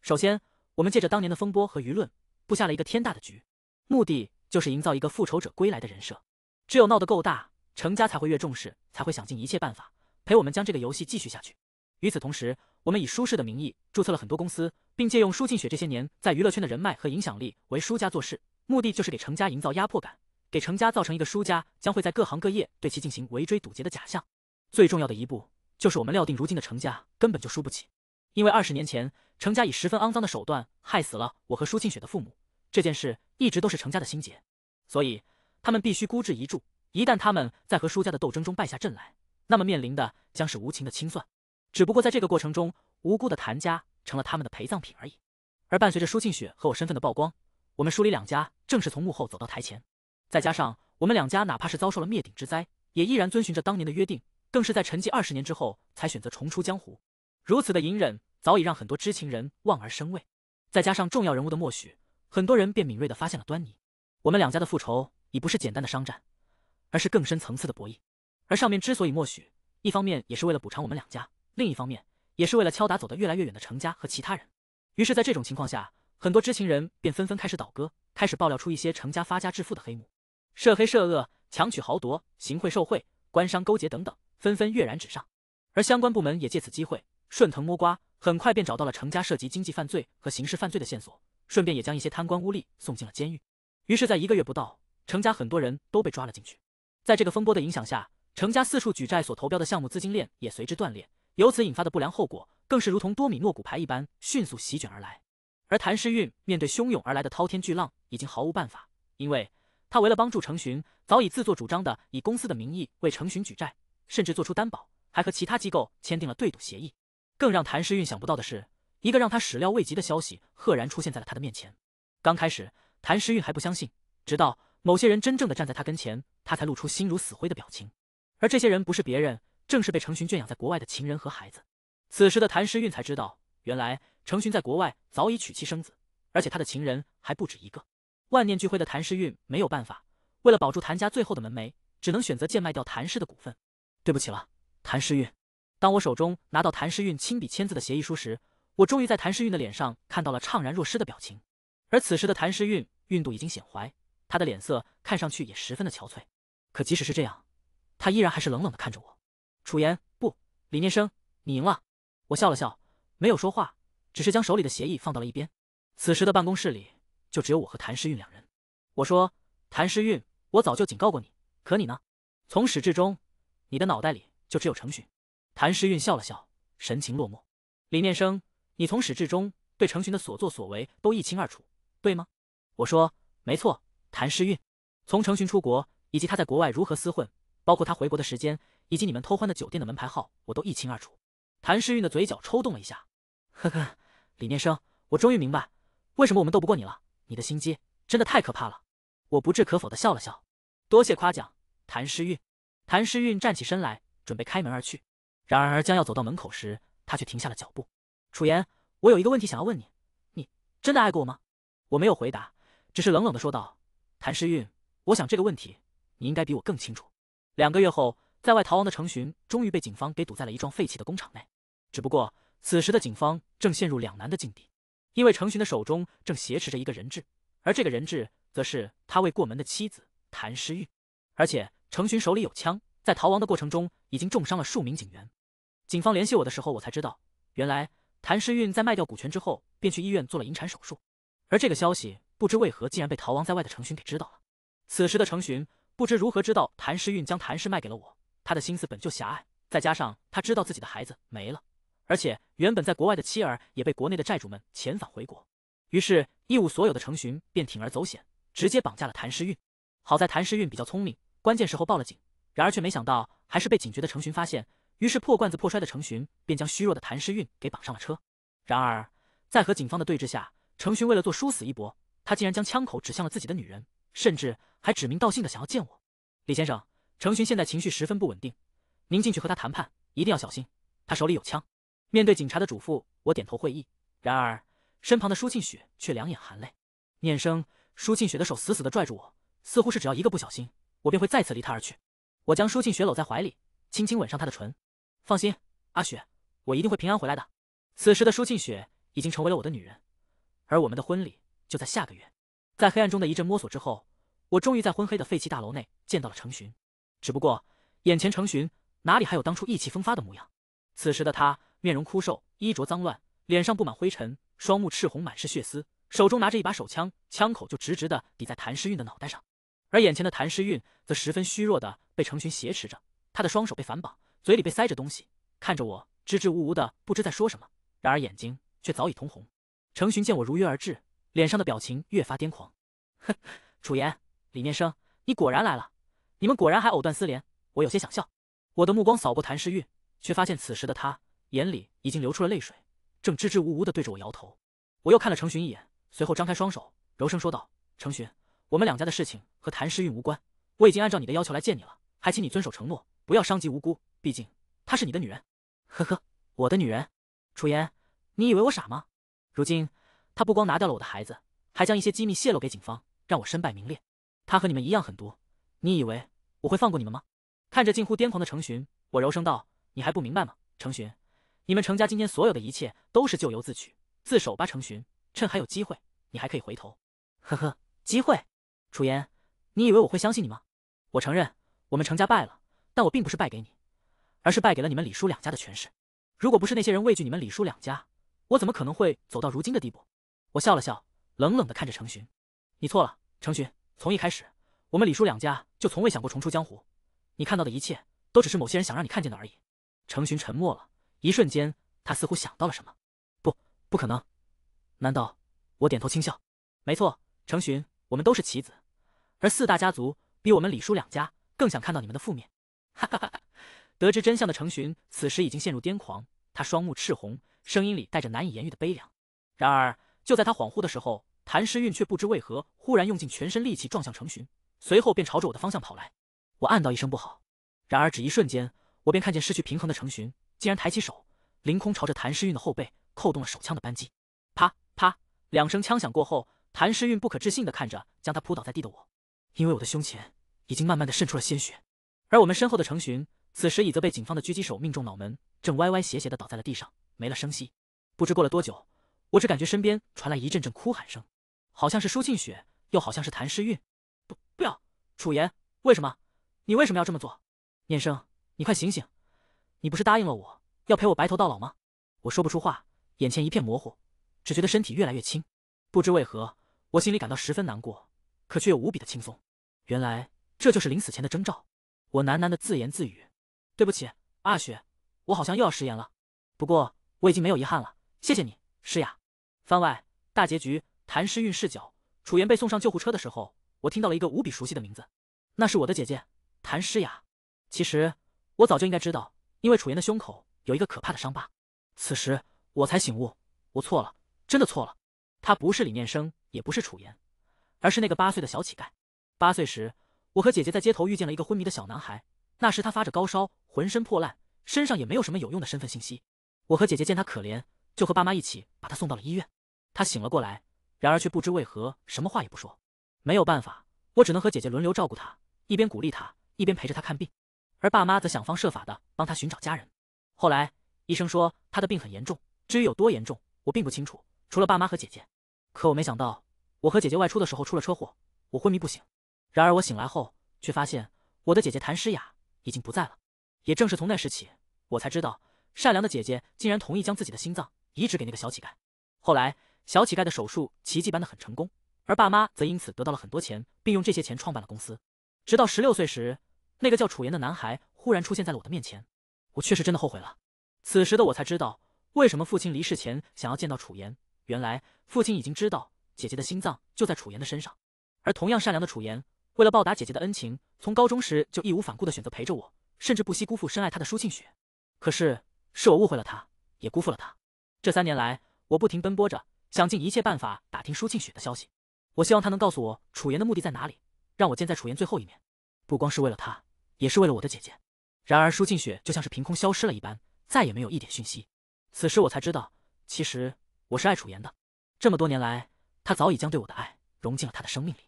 首先，我们借着当年的风波和舆论，布下了一个天大的局，目的就是营造一个复仇者归来的人设。只有闹得够大，程家才会越重视，才会想尽一切办法陪我们将这个游戏继续下去。与此同时，我们以舒适的名义注册了很多公司，并借用舒静雪这些年在娱乐圈的人脉和影响力为舒家做事，目的就是给程家营造压迫感，给程家造成一个舒家将会在各行各业对其进行围追堵截的假象。最重要的一步，就是我们料定如今的程家根本就输不起。因为二十年前，程家以十分肮脏的手段害死了我和舒庆雪的父母，这件事一直都是程家的心结，所以他们必须孤注一注。一旦他们在和舒家的斗争中败下阵来，那么面临的将是无情的清算。只不过在这个过程中，无辜的谭家成了他们的陪葬品而已。而伴随着舒庆雪和我身份的曝光，我们舒李两家正式从幕后走到台前。再加上我们两家哪怕是遭受了灭顶之灾，也依然遵循着当年的约定，更是在沉寂二十年之后才选择重出江湖。如此的隐忍，早已让很多知情人望而生畏，再加上重要人物的默许，很多人便敏锐的发现了端倪。我们两家的复仇已不是简单的商战，而是更深层次的博弈。而上面之所以默许，一方面也是为了补偿我们两家，另一方面也是为了敲打走得越来越远的程家和其他人。于是，在这种情况下，很多知情人便纷纷开始倒戈，开始爆料出一些程家发家致富的黑幕，涉黑涉恶、强取豪夺、行贿受贿、官商勾结等等，纷纷跃然纸上。而相关部门也借此机会。顺藤摸瓜，很快便找到了程家涉及经济犯罪和刑事犯罪的线索，顺便也将一些贪官污吏送进了监狱。于是，在一个月不到，程家很多人都被抓了进去。在这个风波的影响下，程家四处举债所投标的项目资金链也随之断裂，由此引发的不良后果更是如同多米诺骨牌一般迅速席卷而来。而谭诗韵面对汹涌而来的滔天巨浪，已经毫无办法，因为他为了帮助程寻，早已自作主张的以公司的名义为程寻举债，甚至做出担保，还和其他机构签订了对赌协议。更让谭诗韵想不到的是，一个让他始料未及的消息赫然出现在了他的面前。刚开始，谭诗韵还不相信，直到某些人真正的站在他跟前，他才露出心如死灰的表情。而这些人不是别人，正是被程寻圈养在国外的情人和孩子。此时的谭诗韵才知道，原来程寻在国外早已娶妻生子，而且他的情人还不止一个。万念俱灰的谭诗韵没有办法，为了保住谭家最后的门楣，只能选择贱卖掉谭氏的股份。对不起了，谭诗韵。当我手中拿到谭诗韵亲笔签字的协议书时，我终于在谭诗韵的脸上看到了怅然若失的表情。而此时的谭诗韵，孕肚已经显怀，她的脸色看上去也十分的憔悴。可即使是这样，他依然还是冷冷的看着我。楚言不，李念生，你赢了。我笑了笑，没有说话，只是将手里的协议放到了一边。此时的办公室里就只有我和谭诗韵两人。我说：“谭诗韵，我早就警告过你，可你呢？从始至终，你的脑袋里就只有程序。谭诗韵笑了笑，神情落寞。李念生，你从始至终对成群的所作所为都一清二楚，对吗？我说没错。谭诗韵，从成群出国，以及他在国外如何厮混，包括他回国的时间，以及你们偷欢的酒店的门牌号，我都一清二楚。谭诗韵的嘴角抽动了一下，呵呵。李念生，我终于明白为什么我们斗不过你了，你的心机真的太可怕了。我不置可否的笑了笑，多谢夸奖，谭诗韵。谭诗韵站起身来，准备开门而去。然而将要走到门口时，他却停下了脚步。楚言，我有一个问题想要问你，你真的爱过我吗？我没有回答，只是冷冷的说道：“谭诗韵，我想这个问题你应该比我更清楚。”两个月后，在外逃亡的程寻终于被警方给堵在了一幢废弃的工厂内。只不过，此时的警方正陷入两难的境地，因为程寻的手中正挟持着一个人质，而这个人质则是他未过门的妻子谭诗韵。而且，程寻手里有枪，在逃亡的过程中已经重伤了数名警员。警方联系我的时候，我才知道，原来谭诗韵在卖掉股权之后，便去医院做了引产手术。而这个消息不知为何竟然被逃亡在外的程寻给知道了。此时的程寻不知如何知道谭诗韵将谭氏卖给了我，他的心思本就狭隘，再加上他知道自己的孩子没了，而且原本在国外的妻儿也被国内的债主们遣返回国，于是，一无所有的程寻便铤而走险，直接绑架了谭诗韵。好在谭诗韵比较聪明，关键时候报了警，然而却没想到还是被警觉的程寻发现。于是破罐子破摔的程寻便将虚弱的谭诗韵给绑上了车。然而在和警方的对峙下，程寻为了做殊死一搏，他竟然将枪口指向了自己的女人，甚至还指名道姓的想要见我。李先生，程寻现在情绪十分不稳定，您进去和他谈判一定要小心，他手里有枪。面对警察的嘱咐，我点头会意。然而身旁的舒庆雪却两眼含泪，念生，舒庆雪的手死死的拽住我，似乎是只要一个不小心，我便会再次离他而去。我将舒庆雪搂在怀里，轻轻吻上她的唇。放心，阿雪，我一定会平安回来的。此时的舒庆雪已经成为了我的女人，而我们的婚礼就在下个月。在黑暗中的一阵摸索之后，我终于在昏黑的废弃大楼内见到了程寻。只不过，眼前程寻哪里还有当初意气风发的模样？此时的他面容枯瘦，衣着脏乱，脸上布满灰尘，双目赤红，满是血丝，手中拿着一把手枪，枪口就直直的抵在谭诗韵的脑袋上。而眼前的谭诗韵则十分虚弱的被程寻挟持着，他的双手被反绑。嘴里被塞着东西，看着我支支吾吾的，不知在说什么，然而眼睛却早已通红。程寻见我如约而至，脸上的表情越发癫狂。哼，楚言，李念生，你果然来了，你们果然还藕断丝连。我有些想笑。我的目光扫过谭诗韵，却发现此时的她眼里已经流出了泪水，正支支吾吾的对着我摇头。我又看了程寻一眼，随后张开双手，柔声说道：“程寻，我们两家的事情和谭诗韵无关，我已经按照你的要求来见你了，还请你遵守承诺。”不要伤及无辜，毕竟她是你的女人。呵呵，我的女人，楚言，你以为我傻吗？如今她不光拿掉了我的孩子，还将一些机密泄露给警方，让我身败名裂。她和你们一样狠毒，你以为我会放过你们吗？看着近乎癫狂的程寻，我柔声道：“你还不明白吗？程寻，你们程家今天所有的一切都是咎由自取。自首吧，程寻，趁还有机会，你还可以回头。”呵呵，机会，楚言，你以为我会相信你吗？我承认，我们程家败了。但我并不是败给你，而是败给了你们李叔两家的权势。如果不是那些人畏惧你们李叔两家，我怎么可能会走到如今的地步？我笑了笑，冷冷地看着程寻：“你错了，程寻。从一开始，我们李叔两家就从未想过重出江湖。你看到的一切，都只是某些人想让你看见的而已。程寻沉默了一瞬间，他似乎想到了什么。不，不可能。难道？我点头轻笑。没错，程寻，我们都是棋子，而四大家族比我们李叔两家更想看到你们的覆灭。哈哈哈！得知真相的程寻此时已经陷入癫狂，他双目赤红，声音里带着难以言喻的悲凉。然而就在他恍惚的时候，谭诗韵却不知为何忽然用尽全身力气撞向程寻，随后便朝着我的方向跑来。我暗道一声不好，然而只一瞬间，我便看见失去平衡的程寻竟然抬起手，凌空朝着谭诗韵的后背扣动了手枪的扳机。啪啪！两声枪响过后，谭诗韵不可置信地看着将他扑倒在地的我，因为我的胸前已经慢慢的渗出了鲜血。而我们身后的程寻，此时已则被警方的狙击手命中脑门，正歪歪斜斜的倒在了地上，没了声息。不知过了多久，我只感觉身边传来一阵阵哭喊声，好像是舒庆雪，又好像是谭诗韵。不，不要，楚言，为什么？你为什么要这么做？念生，你快醒醒！你不是答应了我要陪我白头到老吗？我说不出话，眼前一片模糊，只觉得身体越来越轻。不知为何，我心里感到十分难过，可却又无比的轻松。原来这就是临死前的征兆。我喃喃的自言自语：“对不起，阿雪，我好像又要食言了。不过我已经没有遗憾了。谢谢你，诗雅。”番外大结局，谭诗韵视角，楚言被送上救护车的时候，我听到了一个无比熟悉的名字，那是我的姐姐谭诗雅。其实我早就应该知道，因为楚言的胸口有一个可怕的伤疤。此时我才醒悟，我错了，真的错了。他不是李念生，也不是楚言，而是那个八岁的小乞丐。八岁时。我和姐姐在街头遇见了一个昏迷的小男孩，那时他发着高烧，浑身破烂，身上也没有什么有用的身份信息。我和姐姐见他可怜，就和爸妈一起把他送到了医院。他醒了过来，然而却不知为何什么话也不说。没有办法，我只能和姐姐轮流照顾他，一边鼓励他，一边陪着他看病。而爸妈则想方设法的帮他寻找家人。后来医生说他的病很严重，至于有多严重，我并不清楚。除了爸妈和姐姐，可我没想到我和姐姐外出的时候出了车祸，我昏迷不醒。然而我醒来后，却发现我的姐姐谭诗雅已经不在了。也正是从那时起，我才知道善良的姐姐竟然同意将自己的心脏移植给那个小乞丐。后来，小乞丐的手术奇迹般的很成功，而爸妈则因此得到了很多钱，并用这些钱创办了公司。直到十六岁时，那个叫楚言的男孩忽然出现在了我的面前。我确实真的后悔了。此时的我才知道，为什么父亲离世前想要见到楚言。原来，父亲已经知道姐姐的心脏就在楚言的身上，而同样善良的楚言。为了报答姐姐的恩情，从高中时就义无反顾的选择陪着我，甚至不惜辜负深爱她的舒庆雪。可是，是我误会了她，也辜负了她。这三年来，我不停奔波着，想尽一切办法打听舒庆雪的消息。我希望她能告诉我楚言的目的在哪里，让我见在楚言最后一面。不光是为了她，也是为了我的姐姐。然而，舒庆雪就像是凭空消失了一般，再也没有一点讯息。此时我才知道，其实我是爱楚言的。这么多年来，他早已将对我的爱融进了他的生命里，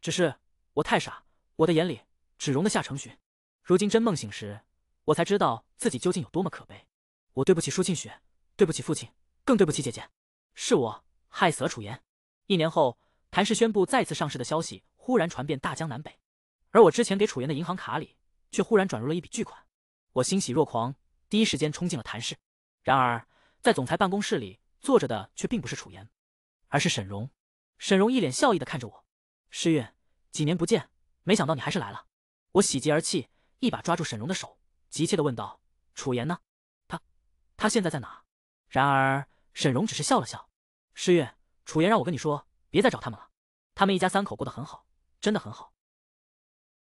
只是。我太傻，我的眼里只容得下程巡。如今真梦醒时，我才知道自己究竟有多么可悲。我对不起舒庆雪，对不起父亲，更对不起姐姐。是我害死了楚言。一年后，谭氏宣布再次上市的消息忽然传遍大江南北，而我之前给楚言的银行卡里却忽然转入了一笔巨款。我欣喜若狂，第一时间冲进了谭氏。然而，在总裁办公室里坐着的却并不是楚言，而是沈荣。沈荣一脸笑意的看着我，诗苑。几年不见，没想到你还是来了，我喜极而泣，一把抓住沈荣的手，急切地问道：“楚言呢？他，他现在在哪？”然而沈荣只是笑了笑。诗韵，楚言让我跟你说，别再找他们了，他们一家三口过得很好，真的很好。